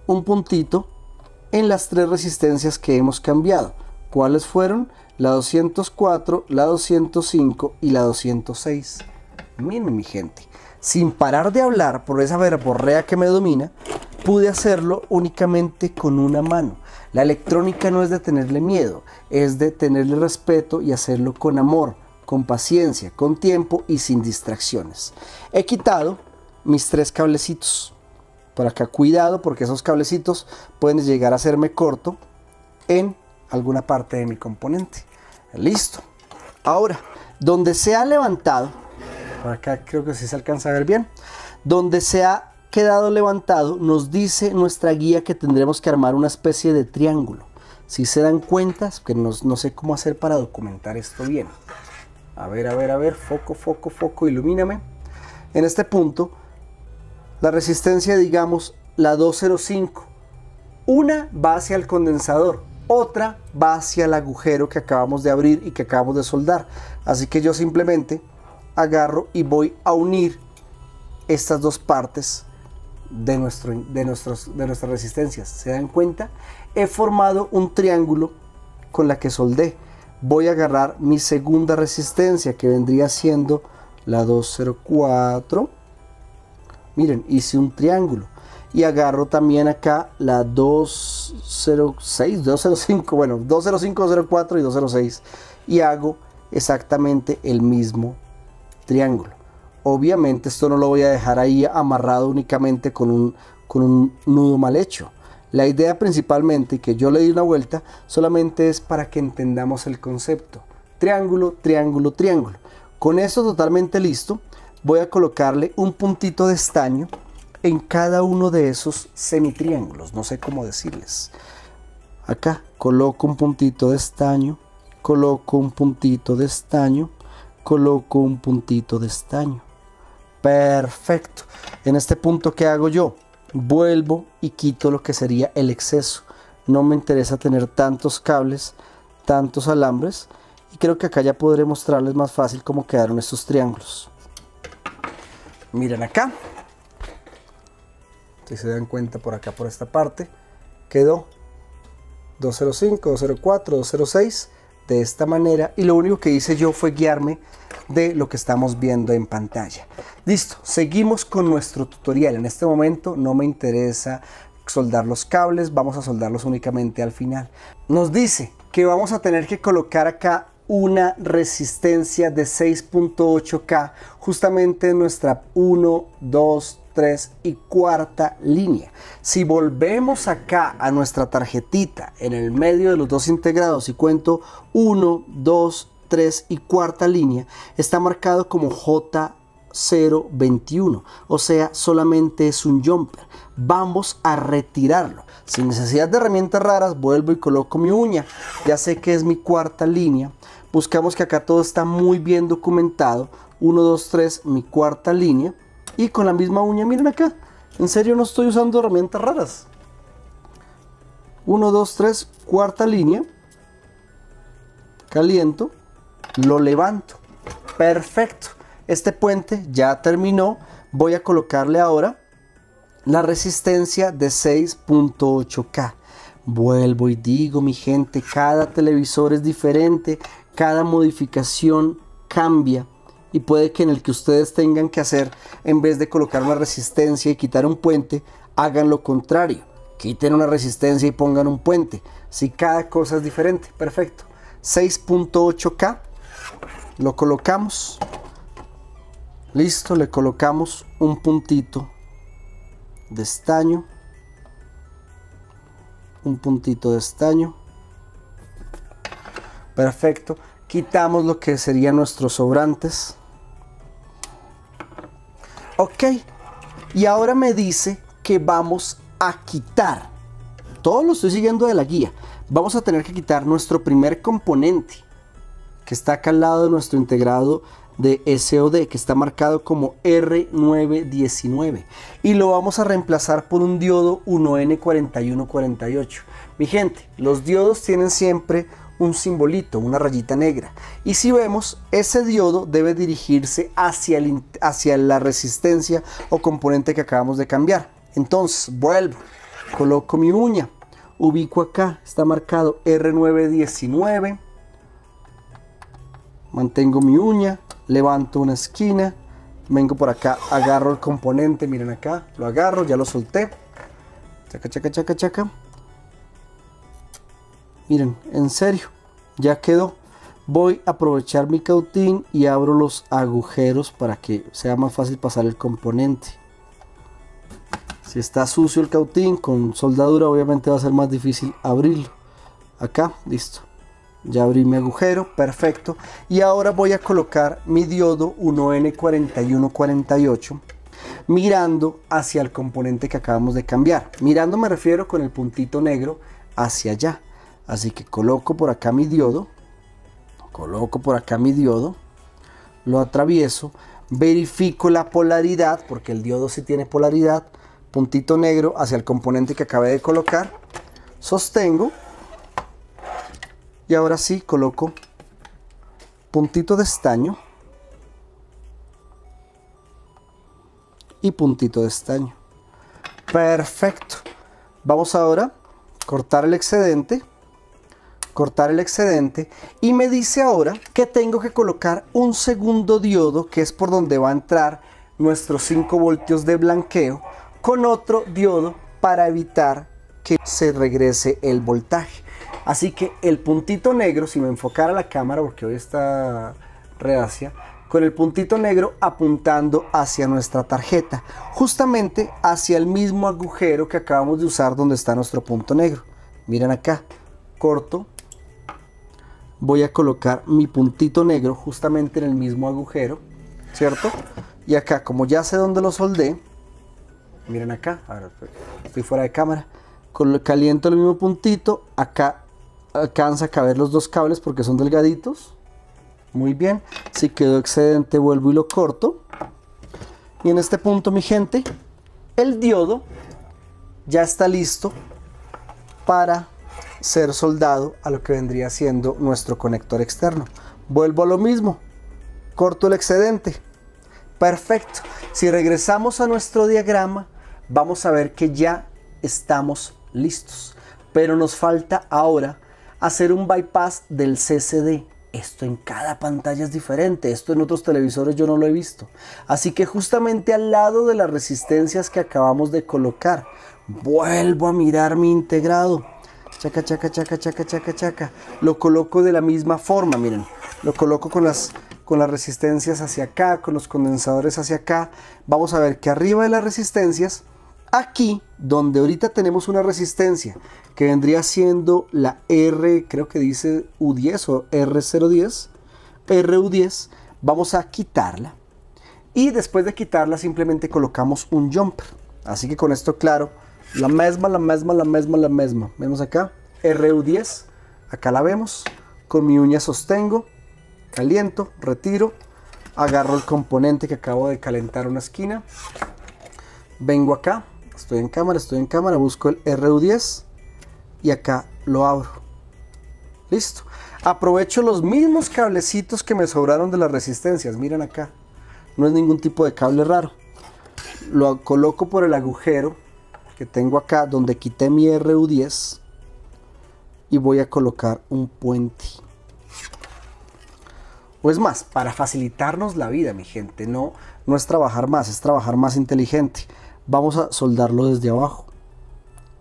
un puntito en las tres resistencias que hemos cambiado. ¿Cuáles fueron? La 204, la 205 y la 206. Miren mi gente, sin parar de hablar por esa verborrea que me domina, pude hacerlo únicamente con una mano. La electrónica no es de tenerle miedo, es de tenerle respeto y hacerlo con amor, con paciencia, con tiempo y sin distracciones. He quitado mis tres cablecitos por acá cuidado porque esos cablecitos pueden llegar a hacerme corto en alguna parte de mi componente. Listo. Ahora, donde se ha levantado, por acá creo que sí se alcanza a ver bien, donde se ha quedado levantado, nos dice nuestra guía que tendremos que armar una especie de triángulo. Si se dan cuenta, que no, sé cómo hacer para documentar esto bien. A ver, a ver, a ver, foco, foco, foco, ilumíname. En este punto la resistencia, digamos, la 205. Una va hacia el condensador, otra va hacia el agujero que acabamos de abrir y que acabamos de soldar. Así que yo simplemente agarro y voy a unir estas dos partes de, nuestro, de, nuestros, de nuestras resistencias. ¿Se dan cuenta? He formado un triángulo con la que soldé. Voy a agarrar mi segunda resistencia que vendría siendo la 204 Miren, hice un triángulo. Y agarro también acá la 206, 205, bueno, 205, y 206. Y hago exactamente el mismo triángulo. Obviamente esto no lo voy a dejar ahí amarrado únicamente con un, con un nudo mal hecho. La idea principalmente, que yo le di una vuelta, solamente es para que entendamos el concepto. Triángulo, triángulo, triángulo. Con eso totalmente listo, voy a colocarle un puntito de estaño en cada uno de esos semitriángulos, no sé cómo decirles. Acá coloco un puntito de estaño, coloco un puntito de estaño, coloco un puntito de estaño. Perfecto. En este punto, ¿qué hago yo? Vuelvo y quito lo que sería el exceso. No me interesa tener tantos cables, tantos alambres. Y creo que acá ya podré mostrarles más fácil cómo quedaron estos triángulos. Miren acá. Si se dan cuenta por acá, por esta parte, quedó 205, 204, 206 de esta manera y lo único que hice yo fue guiarme de lo que estamos viendo en pantalla. Listo, seguimos con nuestro tutorial. En este momento no me interesa soldar los cables, vamos a soldarlos únicamente al final. Nos dice que vamos a tener que colocar acá una resistencia de 6.8K justamente en nuestra 1, 2, 3 y cuarta línea. Si volvemos acá a nuestra tarjetita en el medio de los dos integrados y cuento 1, 2, 3 y cuarta línea, está marcado como J. 0.21, o sea, solamente es un jumper. Vamos a retirarlo. Sin necesidad de herramientas raras, vuelvo y coloco mi uña. Ya sé que es mi cuarta línea, buscamos que acá todo está muy bien documentado 1, 2, 3, mi cuarta línea y con la misma uña, miren acá en serio no estoy usando herramientas raras 1, 2, 3, cuarta línea caliento lo levanto perfecto este puente ya terminó voy a colocarle ahora la resistencia de 6.8K Vuelvo y digo, mi gente, cada televisor es diferente, cada modificación cambia y puede que en el que ustedes tengan que hacer, en vez de colocar una resistencia y quitar un puente, hagan lo contrario. Quiten una resistencia y pongan un puente. Si cada cosa es diferente, perfecto. 6.8K, lo colocamos. Listo, le colocamos un puntito de estaño. Un puntito de estaño. Perfecto. Quitamos lo que serían nuestros sobrantes. Ok. Y ahora me dice que vamos a quitar. Todo lo estoy siguiendo de la guía. Vamos a tener que quitar nuestro primer componente. Que está acá al lado de nuestro integrado de SOD. Que está marcado como R919. Y lo vamos a reemplazar por un diodo 1N4148. Mi gente, los diodos tienen siempre un simbolito, una rayita negra. Y si vemos, ese diodo debe dirigirse hacia, el, hacia la resistencia o componente que acabamos de cambiar. Entonces, vuelvo, coloco mi uña, ubico acá, está marcado R919, mantengo mi uña, levanto una esquina, vengo por acá, agarro el componente, miren acá, lo agarro, ya lo solté, chaca, chaca, chaca, chaca, Miren, en serio, ya quedó. Voy a aprovechar mi cautín y abro los agujeros para que sea más fácil pasar el componente. Si está sucio el cautín con soldadura obviamente va a ser más difícil abrirlo. Acá, listo. Ya abrí mi agujero, perfecto. Y ahora voy a colocar mi diodo 1N4148 mirando hacia el componente que acabamos de cambiar. Mirando me refiero con el puntito negro hacia allá. Así que coloco por acá mi diodo, coloco por acá mi diodo, lo atravieso, verifico la polaridad, porque el diodo sí tiene polaridad, puntito negro hacia el componente que acabé de colocar, sostengo y ahora sí coloco puntito de estaño y puntito de estaño. Perfecto. Vamos ahora a cortar el excedente cortar el excedente y me dice ahora que tengo que colocar un segundo diodo que es por donde va a entrar nuestros 5 voltios de blanqueo con otro diodo para evitar que se regrese el voltaje así que el puntito negro si me enfocara la cámara porque hoy está reacia con el puntito negro apuntando hacia nuestra tarjeta justamente hacia el mismo agujero que acabamos de usar donde está nuestro punto negro miren acá corto voy a colocar mi puntito negro justamente en el mismo agujero, ¿cierto? Y acá, como ya sé dónde lo soldé, miren acá, ahora estoy fuera de cámara, caliento el mismo puntito, acá alcanza a caber los dos cables porque son delgaditos, muy bien, si quedó excedente vuelvo y lo corto, y en este punto mi gente, el diodo ya está listo para ser soldado a lo que vendría siendo nuestro conector externo. Vuelvo a lo mismo, corto el excedente. Perfecto. Si regresamos a nuestro diagrama, vamos a ver que ya estamos listos. Pero nos falta ahora hacer un bypass del CCD. Esto en cada pantalla es diferente, esto en otros televisores yo no lo he visto. Así que justamente al lado de las resistencias que acabamos de colocar, vuelvo a mirar mi integrado chaca, chaca, chaca, chaca, chaca, chaca. Lo coloco de la misma forma, miren. Lo coloco con las, con las resistencias hacia acá, con los condensadores hacia acá. Vamos a ver que arriba de las resistencias, aquí donde ahorita tenemos una resistencia que vendría siendo la R, creo que dice U10 o R010, RU10, vamos a quitarla. Y después de quitarla simplemente colocamos un jumper. Así que con esto claro, la misma, la misma, la misma, la misma. Vemos acá, RU10. Acá la vemos. Con mi uña sostengo, caliento, retiro. Agarro el componente que acabo de calentar una esquina. Vengo acá, estoy en cámara, estoy en cámara, busco el RU10 y acá lo abro. Listo. Aprovecho los mismos cablecitos que me sobraron de las resistencias. Miren acá. No es ningún tipo de cable raro. Lo coloco por el agujero tengo acá donde quité mi RU10 y voy a colocar un puente. O es más, para facilitarnos la vida, mi gente, no, no es trabajar más, es trabajar más inteligente. Vamos a soldarlo desde abajo.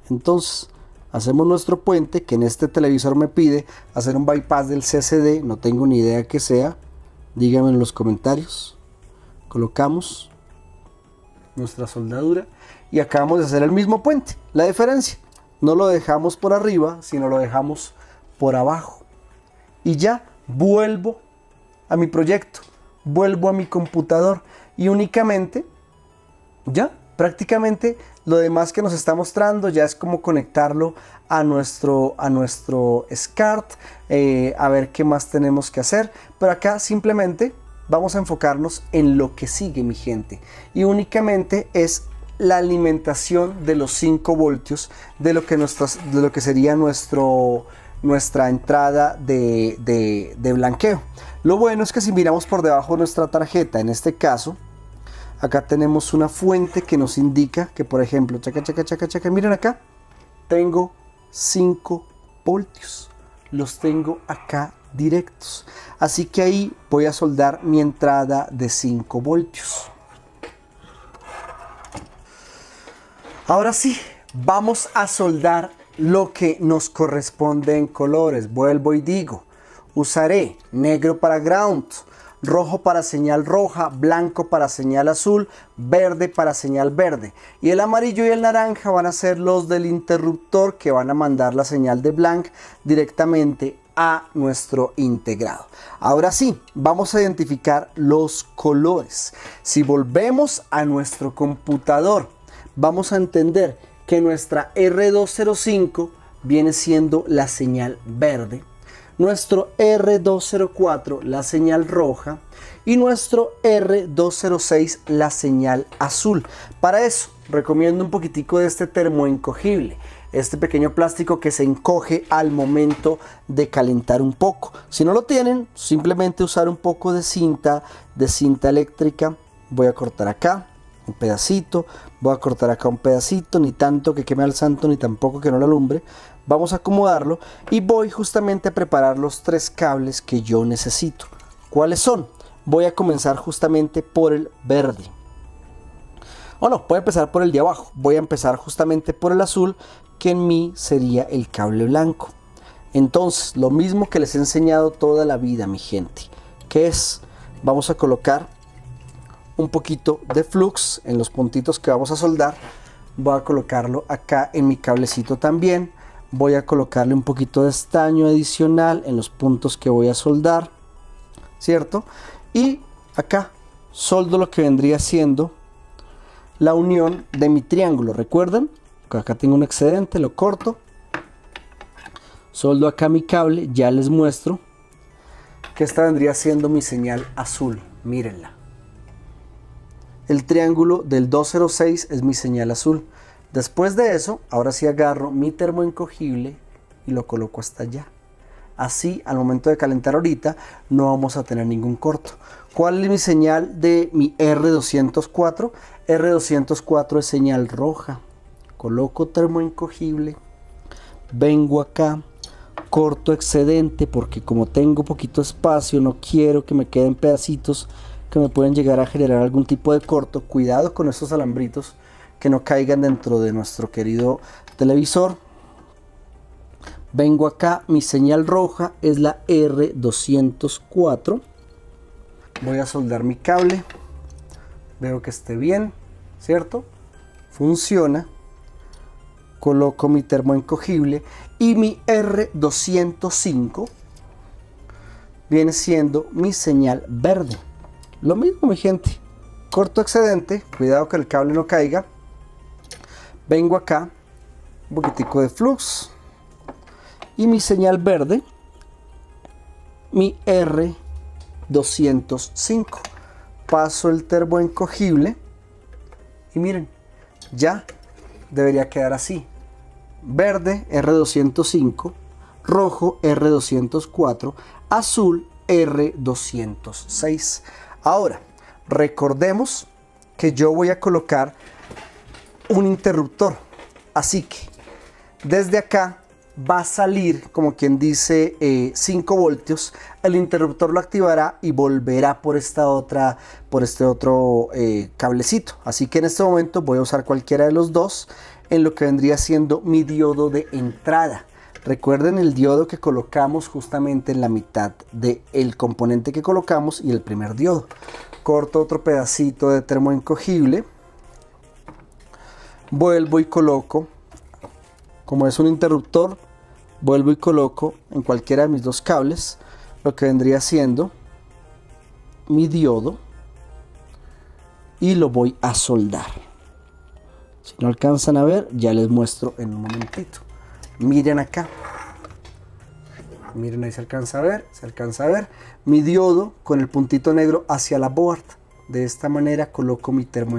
Entonces, hacemos nuestro puente que en este televisor me pide hacer un bypass del CCD, no tengo ni idea que sea. Díganme en los comentarios. Colocamos nuestra soldadura y acabamos de hacer el mismo puente. La diferencia, no lo dejamos por arriba, sino lo dejamos por abajo. Y ya vuelvo a mi proyecto, vuelvo a mi computador y únicamente, ya, prácticamente lo demás que nos está mostrando ya es como conectarlo a nuestro, a nuestro SCART, eh, a ver qué más tenemos que hacer. Pero acá simplemente vamos a enfocarnos en lo que sigue mi gente y únicamente es la alimentación de los 5 voltios de lo que, lo que sería nuestro, nuestra entrada de, blanqueo. Lo bueno es que si miramos por debajo nuestra tarjeta, en este caso, acá tenemos una fuente que nos indica que, por ejemplo, chaca, chaca, chaca, chaca, miren acá, tengo 5 voltios. Los tengo acá directos. Así que ahí voy a soldar mi entrada de 5 voltios. Ahora sí, vamos a soldar lo que nos corresponde en colores. Vuelvo y digo, usaré negro para ground, rojo para señal roja, blanco para señal azul, verde para señal verde. Y el amarillo y el naranja van a ser los del interruptor que van a mandar la señal de blank directamente a nuestro integrado. Ahora sí, vamos a identificar los colores. Si volvemos a nuestro computador, vamos a entender que nuestra R205 viene siendo la señal verde, nuestro R204 la señal roja y nuestro R206 la señal azul. Para eso recomiendo un poquitico de este termoencogible, este pequeño plástico que se encoge al momento de calentar un poco. Si no lo tienen, simplemente usar un poco de cinta, de cinta eléctrica. Voy a cortar acá un pedacito, voy a cortar acá un pedacito, ni tanto que queme al santo, ni tampoco que no lo alumbre. Vamos a acomodarlo y voy justamente a preparar los tres cables que yo necesito. ¿Cuáles son? Voy a comenzar justamente por el verde. O no, voy a empezar por el de abajo. Voy a empezar justamente por el azul, que en mí sería el cable blanco. Entonces, lo mismo que les he enseñado toda la vida, mi gente, que es, vamos a colocar un poquito de flux en los puntitos que vamos a soldar. Voy a colocarlo acá en mi cablecito también. Voy a colocarle un poquito de estaño adicional en los puntos que voy a soldar. ¿Cierto? Y acá soldo lo que vendría siendo la unión de mi triángulo. Recuerden, acá tengo un excedente, lo corto. Soldo acá mi cable, ya les muestro que esta vendría siendo mi señal azul. Mírenla. El triángulo del 206 es mi señal azul. Después de eso, ahora sí agarro mi termo y lo coloco hasta allá. Así, al momento de calentar ahorita, no vamos a tener ningún corto. ¿Cuál es mi señal de mi R204? R204 es señal roja. Coloco termo Vengo acá corto excedente porque como tengo poquito espacio no quiero que me queden pedacitos que me pueden llegar a generar algún tipo de corto. Cuidado con estos alambritos que no caigan dentro de nuestro querido televisor. Vengo acá, mi señal roja es la R204. Voy a soldar mi cable. Veo que esté bien, ¿cierto? Funciona. Coloco mi termoencogible y mi R205 viene siendo mi señal verde. Lo mismo mi gente, corto excedente, cuidado que el cable no caiga. Vengo acá, un poquitico de flux y mi señal verde, mi R205. Paso el termo encogible y miren, ya debería quedar así. Verde R205, rojo R204, azul R206. Ahora, recordemos que yo voy a colocar un interruptor. Así que desde acá va a salir, como quien dice, 5 eh, voltios. El interruptor lo activará y volverá por, esta otra, por este otro eh, cablecito. Así que en este momento voy a usar cualquiera de los dos en lo que vendría siendo mi diodo de entrada. Recuerden el diodo que colocamos justamente en la mitad del el componente que colocamos y el primer diodo. Corto otro pedacito de termoencogible. Vuelvo y coloco, como es un interruptor, vuelvo y coloco en cualquiera de mis dos cables lo que vendría siendo mi diodo y lo voy a soldar. Si no alcanzan a ver, ya les muestro en un momentito. Miren acá. Miren ahí se alcanza a ver, se alcanza a ver. Mi diodo con el puntito negro hacia la board. De esta manera coloco mi termo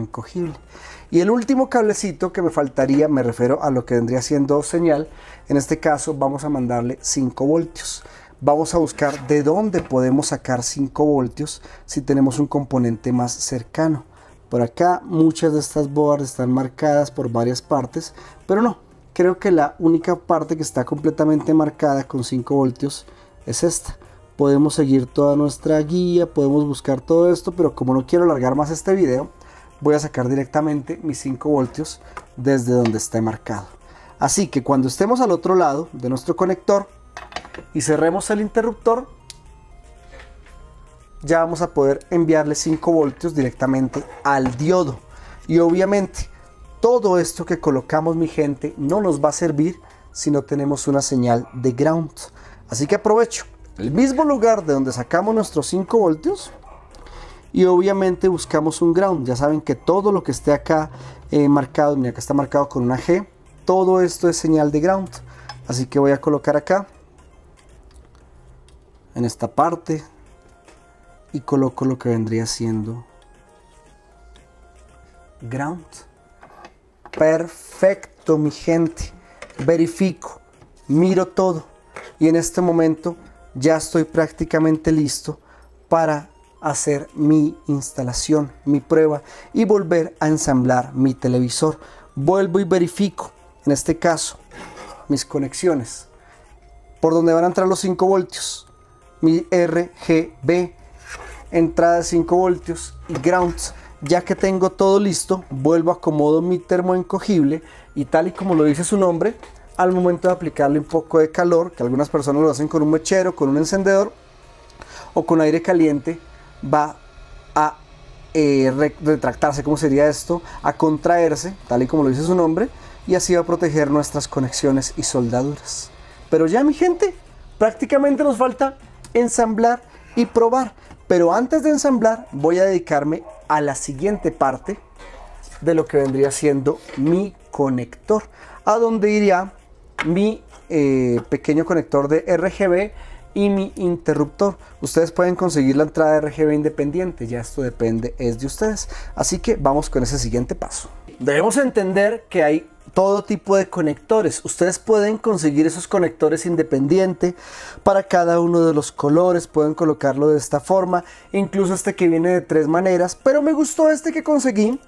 Y el último cablecito que me faltaría, me refiero a lo que vendría siendo señal. En este caso vamos a mandarle 5 voltios. Vamos a buscar de dónde podemos sacar 5 voltios si tenemos un componente más cercano. Por acá muchas de estas boards están marcadas por varias partes, pero no, Creo que la única parte que está completamente marcada con 5 voltios es esta. Podemos seguir toda nuestra guía, podemos buscar todo esto, pero como no quiero alargar más este video, voy a sacar directamente mis 5 voltios desde donde esté marcado. Así que cuando estemos al otro lado de nuestro conector y cerremos el interruptor, ya vamos a poder enviarle 5 voltios directamente al diodo. Y obviamente todo esto que colocamos, mi gente, no nos va a servir si no tenemos una señal de ground. Así que aprovecho el mismo lugar de donde sacamos nuestros 5 voltios y obviamente buscamos un ground. Ya saben que todo lo que esté acá eh, marcado, mira que está marcado con una G, todo esto es señal de ground. Así que voy a colocar acá, en esta parte, y coloco lo que vendría siendo ground. Perfecto, mi gente. Verifico, miro todo y en este momento ya estoy prácticamente listo para hacer mi instalación, mi prueba y volver a ensamblar mi televisor. Vuelvo y verifico, en este caso, mis conexiones. Por donde van a entrar los 5 voltios. Mi RGB, entrada de 5 voltios y grounds, ya que tengo todo listo, vuelvo acomodo mi termoencogible y tal y como lo dice su nombre, al momento de aplicarle un poco de calor, que algunas personas lo hacen con un mechero, con un encendedor o con aire caliente, va a eh, retractarse, como sería esto? A contraerse, tal y como lo dice su nombre, y así va a proteger nuestras conexiones y soldaduras. Pero ya mi gente, prácticamente nos falta ensamblar y probar. Pero antes de ensamblar voy a dedicarme a la siguiente parte de lo que vendría siendo mi conector, a donde iría mi eh, pequeño conector de RGB y mi interruptor. Ustedes pueden conseguir la entrada de RGB independiente, ya esto depende, es de ustedes. Así que vamos con ese siguiente paso. Debemos entender que hay todo tipo de conectores. Ustedes pueden conseguir esos conectores independiente para cada uno de los colores. Pueden colocarlo de esta forma. Incluso este que viene de tres maneras. Pero me gustó este que conseguí.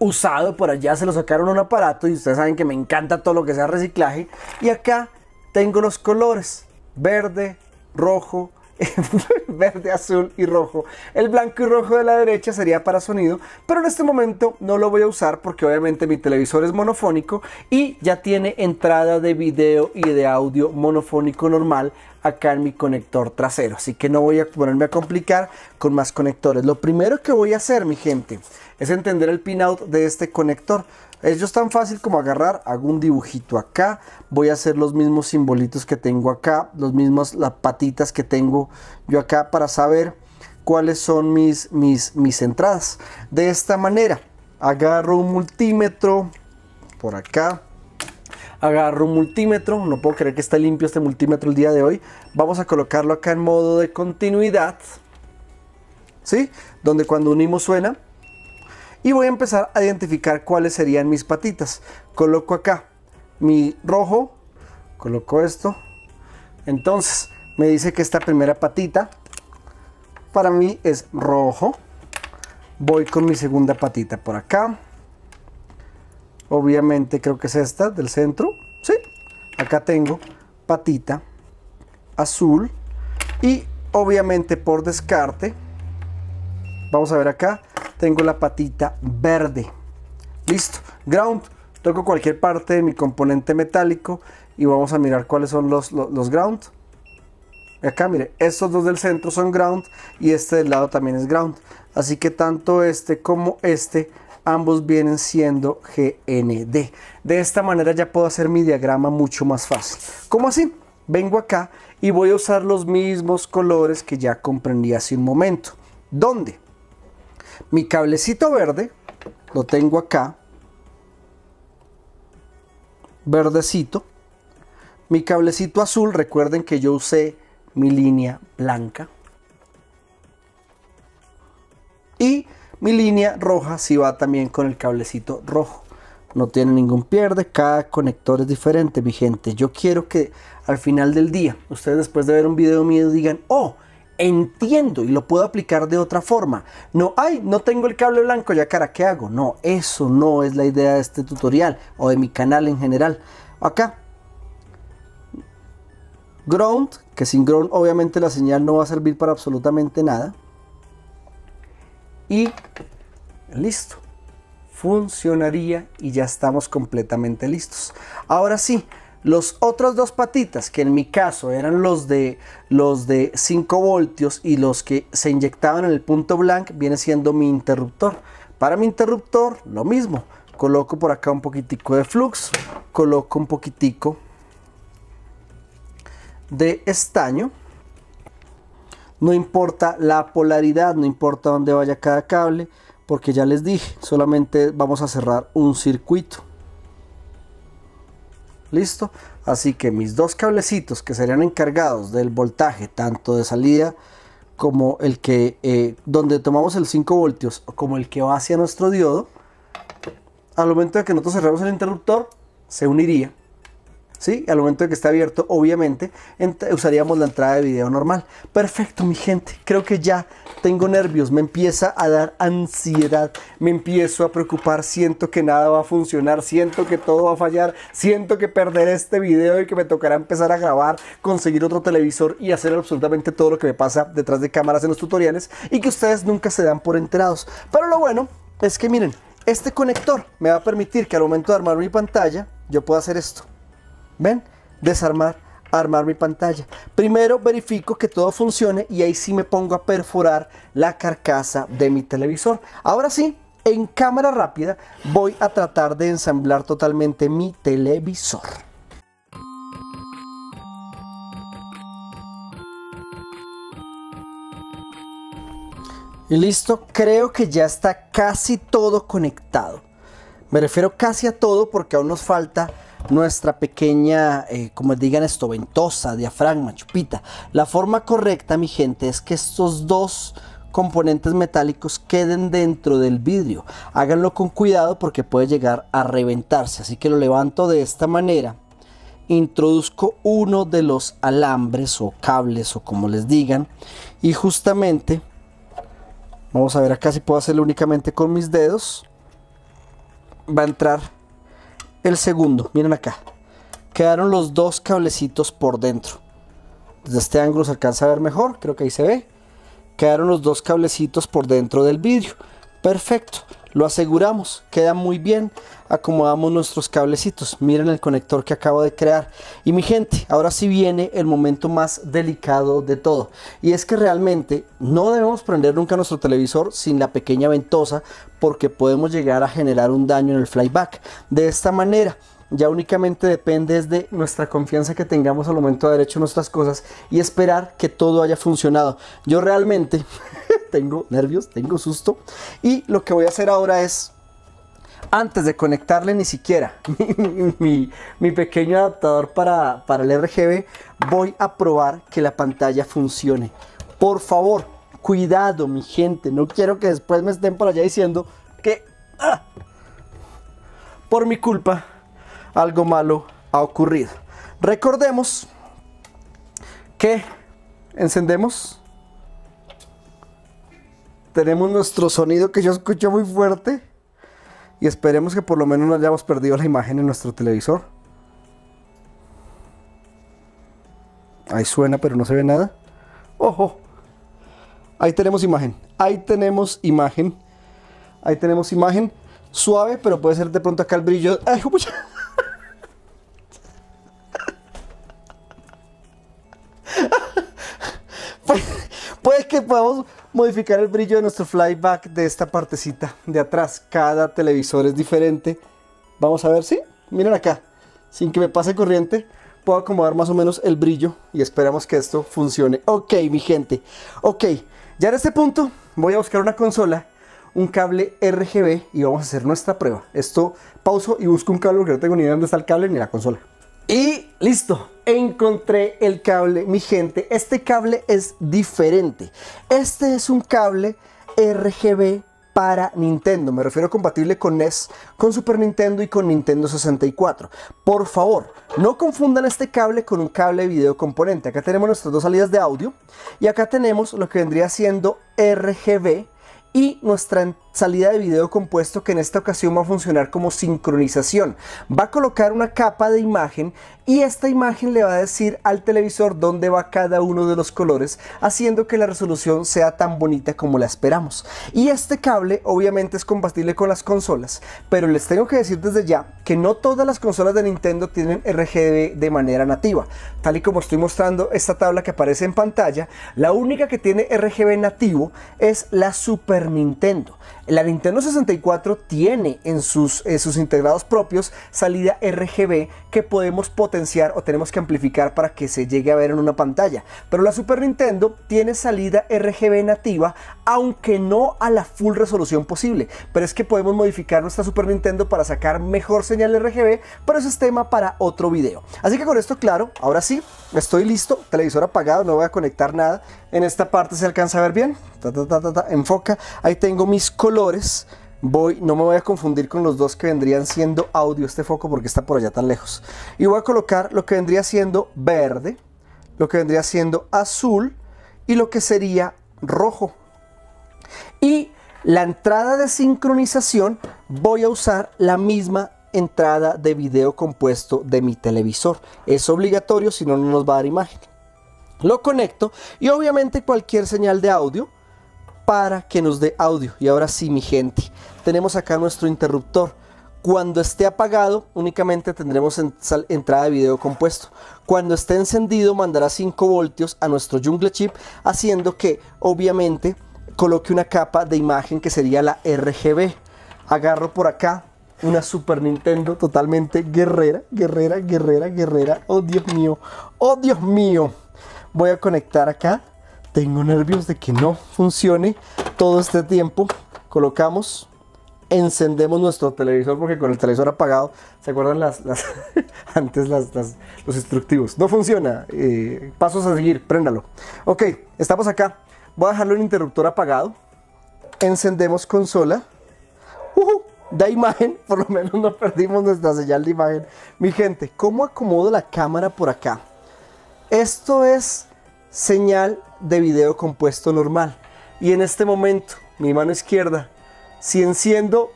Usado por allá se lo sacaron un aparato y ustedes saben que me encanta todo lo que sea reciclaje. Y acá tengo los colores. Verde, rojo, [LAUGHS] verde, azul y rojo. El blanco y rojo de la derecha sería para sonido, pero en este momento no lo voy a usar porque obviamente mi televisor es monofónico y ya tiene entrada de video y de audio monofónico normal acá en mi conector trasero. Así que no voy a ponerme a complicar con más conectores. Lo primero que voy a hacer, mi gente, es entender el pinout de este conector. Es es tan fácil como agarrar, hago un dibujito acá, voy a hacer los mismos simbolitos que tengo acá, los mismos las patitas que tengo yo acá para saber cuáles son mis, mis, mis entradas. De esta manera, agarro un multímetro por acá, agarro un multímetro, no puedo creer que está limpio este multímetro el día de hoy, vamos a colocarlo acá en modo de continuidad, ¿sí? Donde cuando unimos suena y voy a empezar a identificar cuáles serían mis patitas. Coloco acá mi rojo, coloco esto. Entonces me dice que esta primera patita para mí es rojo. Voy con mi segunda patita por acá. Obviamente creo que es esta del centro. Sí, acá tengo patita azul y obviamente por descarte vamos a ver acá tengo la patita verde. Listo, ground, toco cualquier parte de mi componente metálico y vamos a mirar cuáles son los, los, ground. Acá, mire, estos dos del centro son ground y este del lado también es ground. Así que tanto este como este, ambos vienen siendo GND. De esta manera ya puedo hacer mi diagrama mucho más fácil. ¿Cómo así? Vengo acá y voy a usar los mismos colores que ya comprendí hace un momento. ¿Dónde? Mi cablecito verde lo tengo acá. Verdecito. Mi cablecito azul, recuerden que yo usé mi línea blanca. Y mi línea roja si va también con el cablecito rojo. No tiene ningún pierde, cada conector es diferente, mi gente. Yo quiero que al final del día, ustedes después de ver un video mío digan, oh, entiendo y lo puedo aplicar de otra forma. No, ay, no tengo el cable blanco, ya cara, ¿qué hago? No, eso no es la idea de este tutorial o de mi canal en general. Acá. Ground, que sin ground obviamente la señal no va a servir para absolutamente nada. Y listo. Funcionaría y ya estamos completamente listos. Ahora sí, los otros dos patitas, que en mi caso eran los de los de 5 voltios y los que se inyectaban en el punto blank, viene siendo mi interruptor. Para mi interruptor, lo mismo. Coloco por acá un poquitico de flux, coloco un poquitico de estaño. No importa la polaridad, no importa dónde vaya cada cable, porque ya les dije, solamente vamos a cerrar un circuito listo así que mis dos cablecitos que serían encargados del voltaje tanto de salida como el que eh, donde tomamos el 5 voltios como el que va hacia nuestro diodo al momento de que nosotros cerramos el interruptor se uniría ¿sí? Al momento de que está abierto, obviamente, usaríamos la entrada de video normal. Perfecto, mi gente. Creo que ya tengo nervios, me empieza a dar ansiedad, me empiezo a preocupar, siento que nada va a funcionar, siento que todo va a fallar, siento que perderé este video y que me tocará empezar a grabar, conseguir otro televisor y hacer absolutamente todo lo que me pasa detrás de cámaras en los tutoriales y que ustedes nunca se dan por enterados. Pero lo bueno es que miren, este conector me va a permitir que al momento de armar mi pantalla yo pueda hacer esto. ¿Ven? Desarmar, armar mi pantalla. Primero verifico que todo funcione y ahí sí me pongo a perforar la carcasa de mi televisor. Ahora sí, en cámara rápida voy a tratar de ensamblar totalmente mi televisor. Y listo, creo que ya está casi todo conectado. Me refiero casi a todo porque aún nos falta nuestra pequeña, eh, como digan esto, ventosa, diafragma, chupita. La forma correcta, mi gente, es que estos dos componentes metálicos queden dentro del vidrio. Háganlo con cuidado porque puede llegar a reventarse. Así que lo levanto de esta manera. Introduzco uno de los alambres o cables o como les digan. Y justamente, vamos a ver acá si puedo hacerlo únicamente con mis dedos. Va a entrar el segundo, miren acá, quedaron los dos cablecitos por dentro. Desde este ángulo se alcanza a ver mejor, creo que ahí se ve. Quedaron los dos cablecitos por dentro del vidrio. Perfecto. Lo aseguramos, queda muy bien. Acomodamos nuestros cablecitos. Miren el conector que acabo de crear. Y mi gente, ahora sí viene el momento más delicado de todo. Y es que realmente no debemos prender nunca nuestro televisor sin la pequeña ventosa porque podemos llegar a generar un daño en el flyback. De esta manera ya únicamente depende de nuestra confianza que tengamos al momento de haber hecho nuestras cosas y esperar que todo haya funcionado. Yo realmente [LAUGHS] tengo nervios, tengo susto y lo que voy a hacer ahora es, antes de conectarle ni siquiera [LAUGHS] mi, pequeño adaptador para, el RGB, voy a probar que la pantalla funcione. Por favor, cuidado mi gente, no quiero que después me estén por allá diciendo que... Ah, por mi culpa algo malo ha ocurrido. Recordemos que encendemos. Tenemos nuestro sonido que yo escucho muy fuerte. Y esperemos que por lo menos no hayamos perdido la imagen en nuestro televisor. Ahí suena, pero no se ve nada. ¡Ojo! Ahí tenemos imagen. Ahí tenemos imagen. Ahí tenemos imagen. Suave, pero puede ser de pronto acá el brillo. ¡Ay, puede, pues que podamos modificar el brillo de nuestro flyback de esta partecita de atrás. Cada televisor es diferente. Vamos a ver, si, miren acá, sin que me pase corriente, puedo acomodar más o menos el brillo y esperamos que esto funcione. Ok, mi gente, ok, ya en este punto voy a buscar una consola, un cable RGB y vamos a hacer nuestra prueba. Esto pauso y busco un cable porque no tengo ni idea dónde está el cable ni la consola. Y listo, encontré el cable, mi gente. Este cable es diferente. Este es un cable RGB para Nintendo. Me refiero a compatible con NES, con Super Nintendo y con Nintendo 64. Por favor, no confundan este cable con un cable video componente. Acá tenemos nuestras dos salidas de audio y acá tenemos lo que vendría siendo RGB y nuestra salida de video compuesto que en esta ocasión va a funcionar como sincronización. Va a colocar una capa de imagen y esta imagen le va a decir al televisor dónde va cada uno de los colores haciendo que la resolución sea tan bonita como la esperamos. Y este cable obviamente es compatible con las consolas, pero les tengo que decir desde ya que no todas las consolas de Nintendo tienen RGB de manera nativa. Tal y como estoy mostrando esta tabla que aparece en pantalla, la única que tiene RGB nativo es la Super Nintendo. La Nintendo 64 tiene en sus, sus integrados propios salida RGB que podemos potenciar o tenemos que amplificar para que se llegue a ver en una pantalla. Pero la Super Nintendo tiene salida RGB nativa, aunque no a la full resolución posible. Pero es que podemos modificar nuestra Super Nintendo para sacar mejor señal RGB, pero eso es tema para otro video. Así que con esto claro, ahora sí, estoy listo, televisor apagado, no voy a conectar nada. En esta parte se alcanza a ver bien, enfoca, ahí tengo mis colores no me voy a confundir con los dos que vendrían siendo audio este foco porque está por allá tan lejos. Y voy a colocar lo que vendría siendo verde, lo que vendría siendo azul y lo que sería rojo. Y la entrada de sincronización voy a usar la misma entrada de video compuesto de mi televisor. Es obligatorio, si no, no nos va a dar imagen. Lo conecto y obviamente cualquier señal de audio para que nos dé audio. Y ahora sí, mi gente, tenemos acá nuestro interruptor. Cuando esté apagado, únicamente tendremos entrada de video compuesto. Cuando esté encendido, mandará 5 voltios a nuestro Jungle Chip, haciendo que, obviamente, coloque una capa de imagen que sería la RGB. Agarro por acá una Super Nintendo totalmente guerrera, guerrera, guerrera, guerrera. Oh, Dios mío. Oh, Dios mío. Voy a conectar acá tengo nervios de que no funcione todo este tiempo. Colocamos, encendemos nuestro televisor porque con el televisor apagado, ¿se acuerdan las, [LAUGHS] antes las, los instructivos? No funciona. Eh, pasos a seguir, préndalo. Ok, estamos acá. Voy a dejarlo en interruptor apagado. Encendemos consola. Uh da imagen, [LAUGHS] por lo menos no perdimos nuestra señal de imagen. Mi gente, ¿cómo acomodo la cámara por acá? Esto es señal de video compuesto normal. Y en este momento, mi mano izquierda, si enciendo...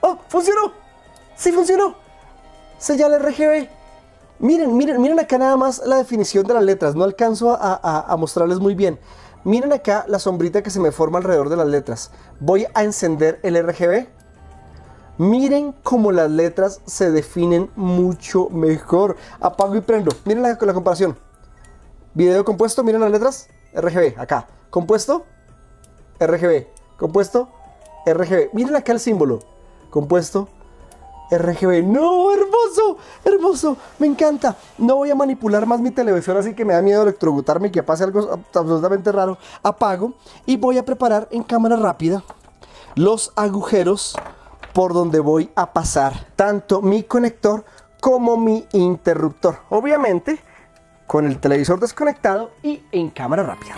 ¡Oh! ¡Funcionó! ¡Sí funcionó! Señal RGB. Miren, miren, miren acá nada más la definición de las letras. No alcanzo a, mostrarles muy bien. Miren acá la sombrita que se me forma alrededor de las letras. Voy a encender el RGB. Miren cómo las letras se definen mucho mejor. Apago y prendo. Miren la comparación. Video compuesto, miren las letras. RGB, acá. Compuesto, RGB. Compuesto, RGB. Miren acá el símbolo. Compuesto, RGB. ¡No! ¡Hermoso! ¡Hermoso! ¡Me encanta! No voy a manipular más mi televisión, así que me da miedo electrocutarme y que pase algo absolutamente raro. Apago y voy a preparar en cámara rápida los agujeros por donde voy a pasar tanto mi conector como mi interruptor. Obviamente con el televisor desconectado y en cámara rápida.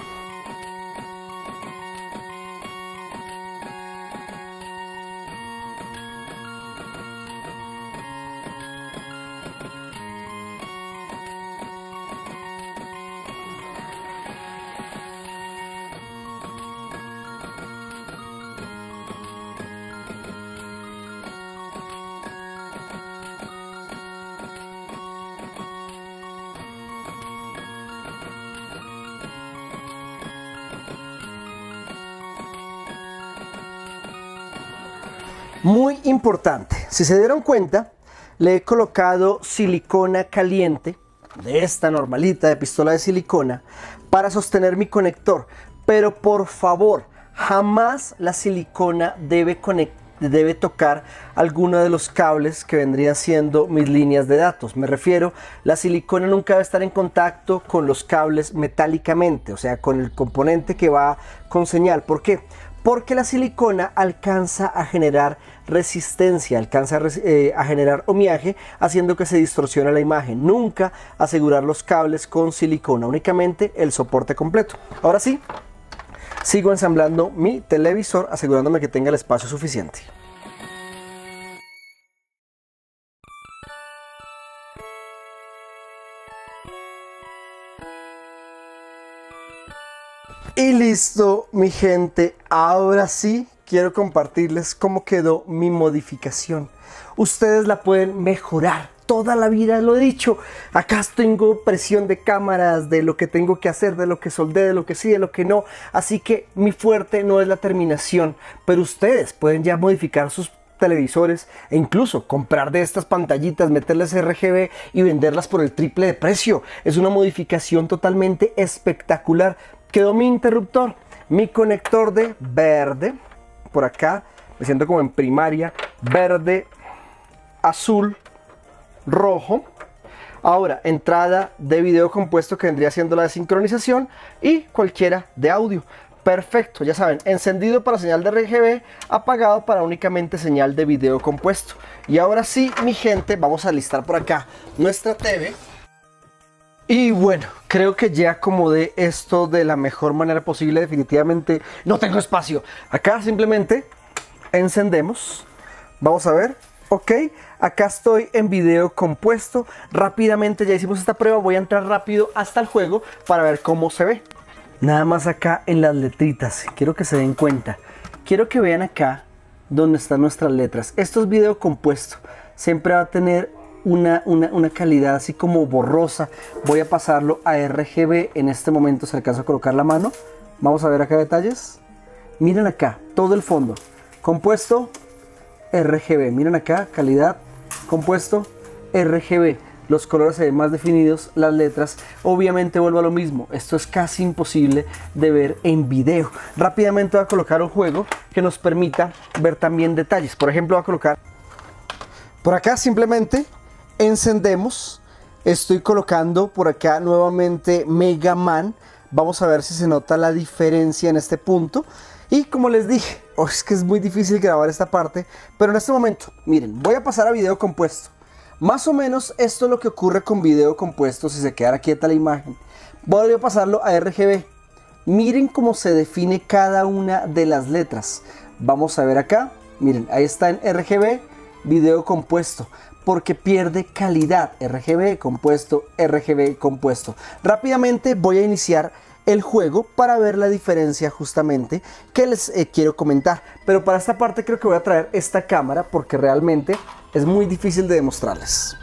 Muy importante, si se dieron cuenta, le he colocado silicona caliente de esta normalita de pistola de silicona para sostener mi conector. Pero por favor, jamás la silicona debe, debe tocar alguno de los cables que vendrían siendo mis líneas de datos. Me refiero, la silicona nunca debe estar en contacto con los cables metálicamente, o sea, con el componente que va con señal. ¿Por qué? porque la silicona alcanza a generar resistencia, alcanza a, eh, generar homiaje, haciendo que se distorsione la imagen. Nunca asegurar los cables con silicona, únicamente el soporte completo. Ahora sí, sigo ensamblando mi televisor asegurándome que tenga el espacio suficiente. Y listo, mi gente. Ahora sí, quiero compartirles cómo quedó mi modificación. Ustedes la pueden mejorar. Toda la vida lo he dicho. Acá tengo presión de cámaras, de lo que tengo que hacer, de lo que soldé, de lo que sí, de lo que no. Así que mi fuerte no es la terminación. Pero ustedes pueden ya modificar sus televisores e incluso comprar de estas pantallitas, meterles RGB y venderlas por el triple de precio. Es una modificación totalmente espectacular quedó mi interruptor, mi conector de verde, por acá, me siento como en primaria, verde, azul, rojo. Ahora, entrada de video compuesto que vendría siendo la de sincronización y cualquiera de audio. Perfecto, ya saben, encendido para señal de RGB, apagado para únicamente señal de video compuesto. Y ahora sí, mi gente, vamos a listar por acá nuestra TV y bueno, creo que ya acomodé esto de la mejor manera posible. Definitivamente no tengo espacio. Acá simplemente encendemos. Vamos a ver. Ok, acá estoy en video compuesto. Rápidamente ya hicimos esta prueba. Voy a entrar rápido hasta el juego para ver cómo se ve. Nada más acá en las letritas. Quiero que se den cuenta. Quiero que vean acá donde están nuestras letras. Esto es video compuesto. Siempre va a tener una, calidad así como borrosa. Voy a pasarlo a RGB. En este momento se alcanza a colocar la mano. Vamos a ver acá detalles. Miren acá, todo el fondo. Compuesto RGB. Miren acá, calidad. Compuesto RGB. Los colores se ven más definidos, las letras. Obviamente vuelvo a lo mismo. Esto es casi imposible de ver en video. Rápidamente voy a colocar un juego que nos permita ver también detalles. Por ejemplo, voy a colocar... Por acá simplemente encendemos. Estoy colocando por acá nuevamente Mega Man. Vamos a ver si se nota la diferencia en este punto. Y como les dije, [LAUGHS] oh, es que es muy difícil grabar esta parte, pero en este momento, miren, voy a pasar a video compuesto. Más o menos esto es lo que ocurre con video compuesto si se quedara quieta la imagen. Voy a pasarlo a RGB. Miren cómo se define cada una de las letras. Vamos a ver acá. Miren, ahí está en RGB, video compuesto porque pierde calidad RGB compuesto, RGB compuesto. Rápidamente voy a iniciar el juego para ver la diferencia justamente que les eh, quiero comentar. Pero para esta parte creo que voy a traer esta cámara porque realmente es muy difícil de demostrarles.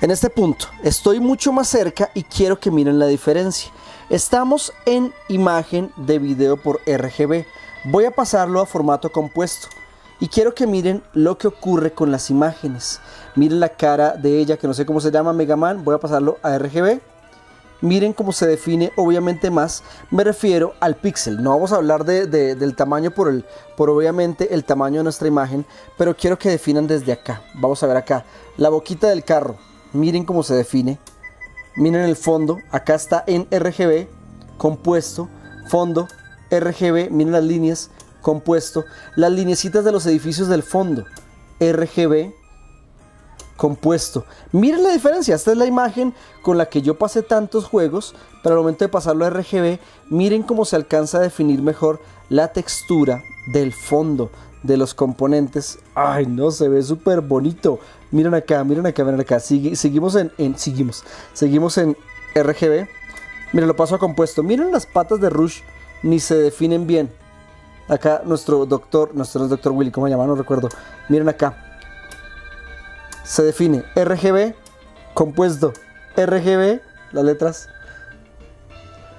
En este punto estoy mucho más cerca y quiero que miren la diferencia. Estamos en imagen de video por RGB. Voy a pasarlo a formato compuesto. Y quiero que miren lo que ocurre con las imágenes. Miren la cara de ella, que no sé cómo se llama, Mega Man. Voy a pasarlo a RGB. Miren cómo se define, obviamente más. Me refiero al píxel. No vamos a hablar del tamaño por, el, por obviamente el tamaño de nuestra imagen. Pero quiero que definan desde acá. Vamos a ver acá. La boquita del carro. Miren cómo se define. Miren el fondo. Acá está en RGB. Compuesto. Fondo. RGB. Miren las líneas compuesto, las linecitas de los edificios del fondo, RGB compuesto. Miren la diferencia, esta es la imagen con la que yo pasé tantos juegos, pero al momento de pasarlo a RGB, miren cómo se alcanza a definir mejor la textura del fondo de los componentes. Ay, no, se ve súper bonito. Miren acá, miren acá, miren acá. seguimos en, en, seguimos, seguimos en RGB. Miren, lo paso a compuesto. Miren las patas de Rush, ni se definen bien. Acá nuestro doctor, nuestro doctor Willy, ¿cómo se llama? No recuerdo. Miren acá. Se define RGB compuesto. RGB, las letras.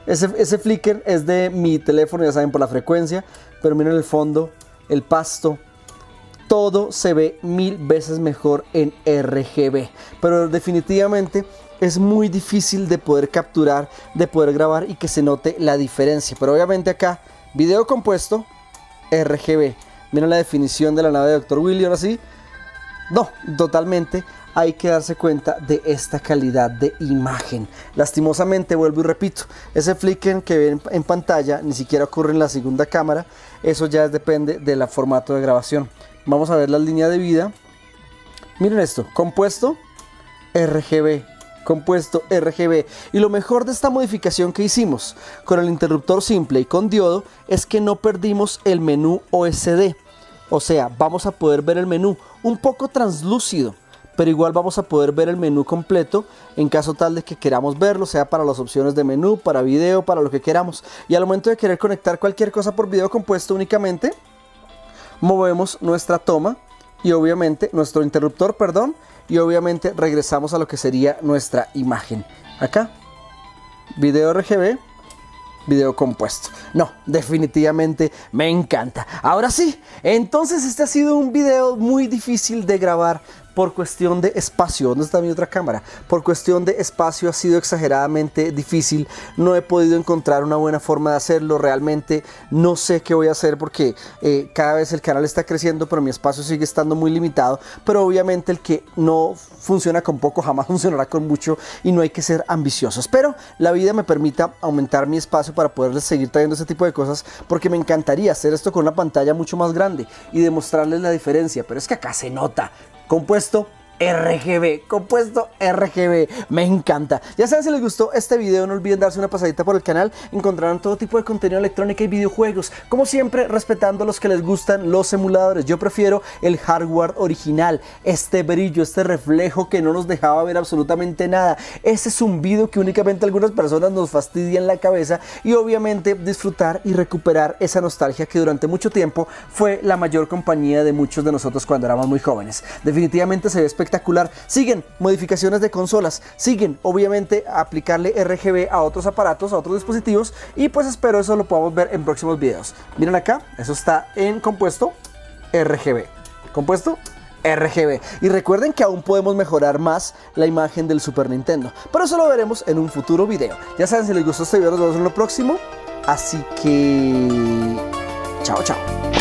Ese, ese flicker es de mi teléfono, ya saben, por la frecuencia. Pero miren el fondo, el pasto, todo se ve mil veces mejor en RGB. Pero definitivamente es muy difícil de poder capturar, de poder grabar y que se note la diferencia. Pero obviamente acá, video compuesto, RGB. Miren la definición de la nave de Dr. William. Así, No, totalmente hay que darse cuenta de esta calidad de imagen. Lastimosamente, vuelvo y repito, ese flicker que ven en pantalla ni siquiera ocurre en la segunda cámara, eso ya depende del formato de grabación. Vamos a ver la línea de vida. Miren esto, compuesto RGB, compuesto RGB y lo mejor de esta modificación que hicimos con el interruptor simple y con diodo es que no perdimos el menú OSD o sea vamos a poder ver el menú un poco translúcido pero igual vamos a poder ver el menú completo en caso tal de que queramos verlo, sea para las opciones de menú, para vídeo para lo que queramos. Y al momento de querer conectar cualquier cosa por video compuesto únicamente, movemos nuestra toma y obviamente nuestro interruptor, perdón, y obviamente regresamos a lo que sería nuestra imagen. Acá, video RGB, video compuesto. No, definitivamente me encanta. Ahora sí, entonces este ha sido un video muy difícil de grabar, por cuestión de espacio, ¿dónde está mi otra cámara? Por cuestión de espacio ha sido exageradamente difícil, no he podido encontrar una buena forma de hacerlo, realmente no sé qué voy a hacer porque eh, cada vez el canal está creciendo, pero mi espacio sigue estando muy limitado, pero obviamente el que no funciona con poco jamás [LAUGHS] funcionará con mucho y no hay que ser ambiciosos, pero la vida me permita aumentar mi espacio para poderles seguir trayendo ese tipo de cosas porque me encantaría hacer esto con una pantalla mucho más grande y demostrarles la diferencia, pero es que acá se nota, compuesto RGB, compuesto RGB, me encanta. Ya saben, si les gustó este video, no olviden darse una pasadita por el canal, encontrarán todo tipo de contenido electrónico y videojuegos, como siempre respetando a los que les gustan los emuladores. Yo prefiero el hardware original, este brillo, este reflejo que no nos dejaba ver absolutamente nada, ese zumbido que únicamente algunas personas nos fastidian la cabeza y obviamente disfrutar y recuperar esa nostalgia que durante mucho tiempo fue la mayor compañía de muchos de nosotros cuando éramos muy jóvenes. Definitivamente se ve espectacular. Siguen modificaciones de consolas, siguen obviamente aplicarle RGB a otros aparatos, a otros dispositivos y pues espero eso lo podamos ver en próximos videos. Miren acá, eso está en compuesto RGB. Compuesto RGB. Y recuerden que aún podemos mejorar más la imagen del Super Nintendo. Pero eso lo veremos en un futuro video. Ya saben, si les gustó este video, nos vemos en lo próximo. Así que... Chao, chao.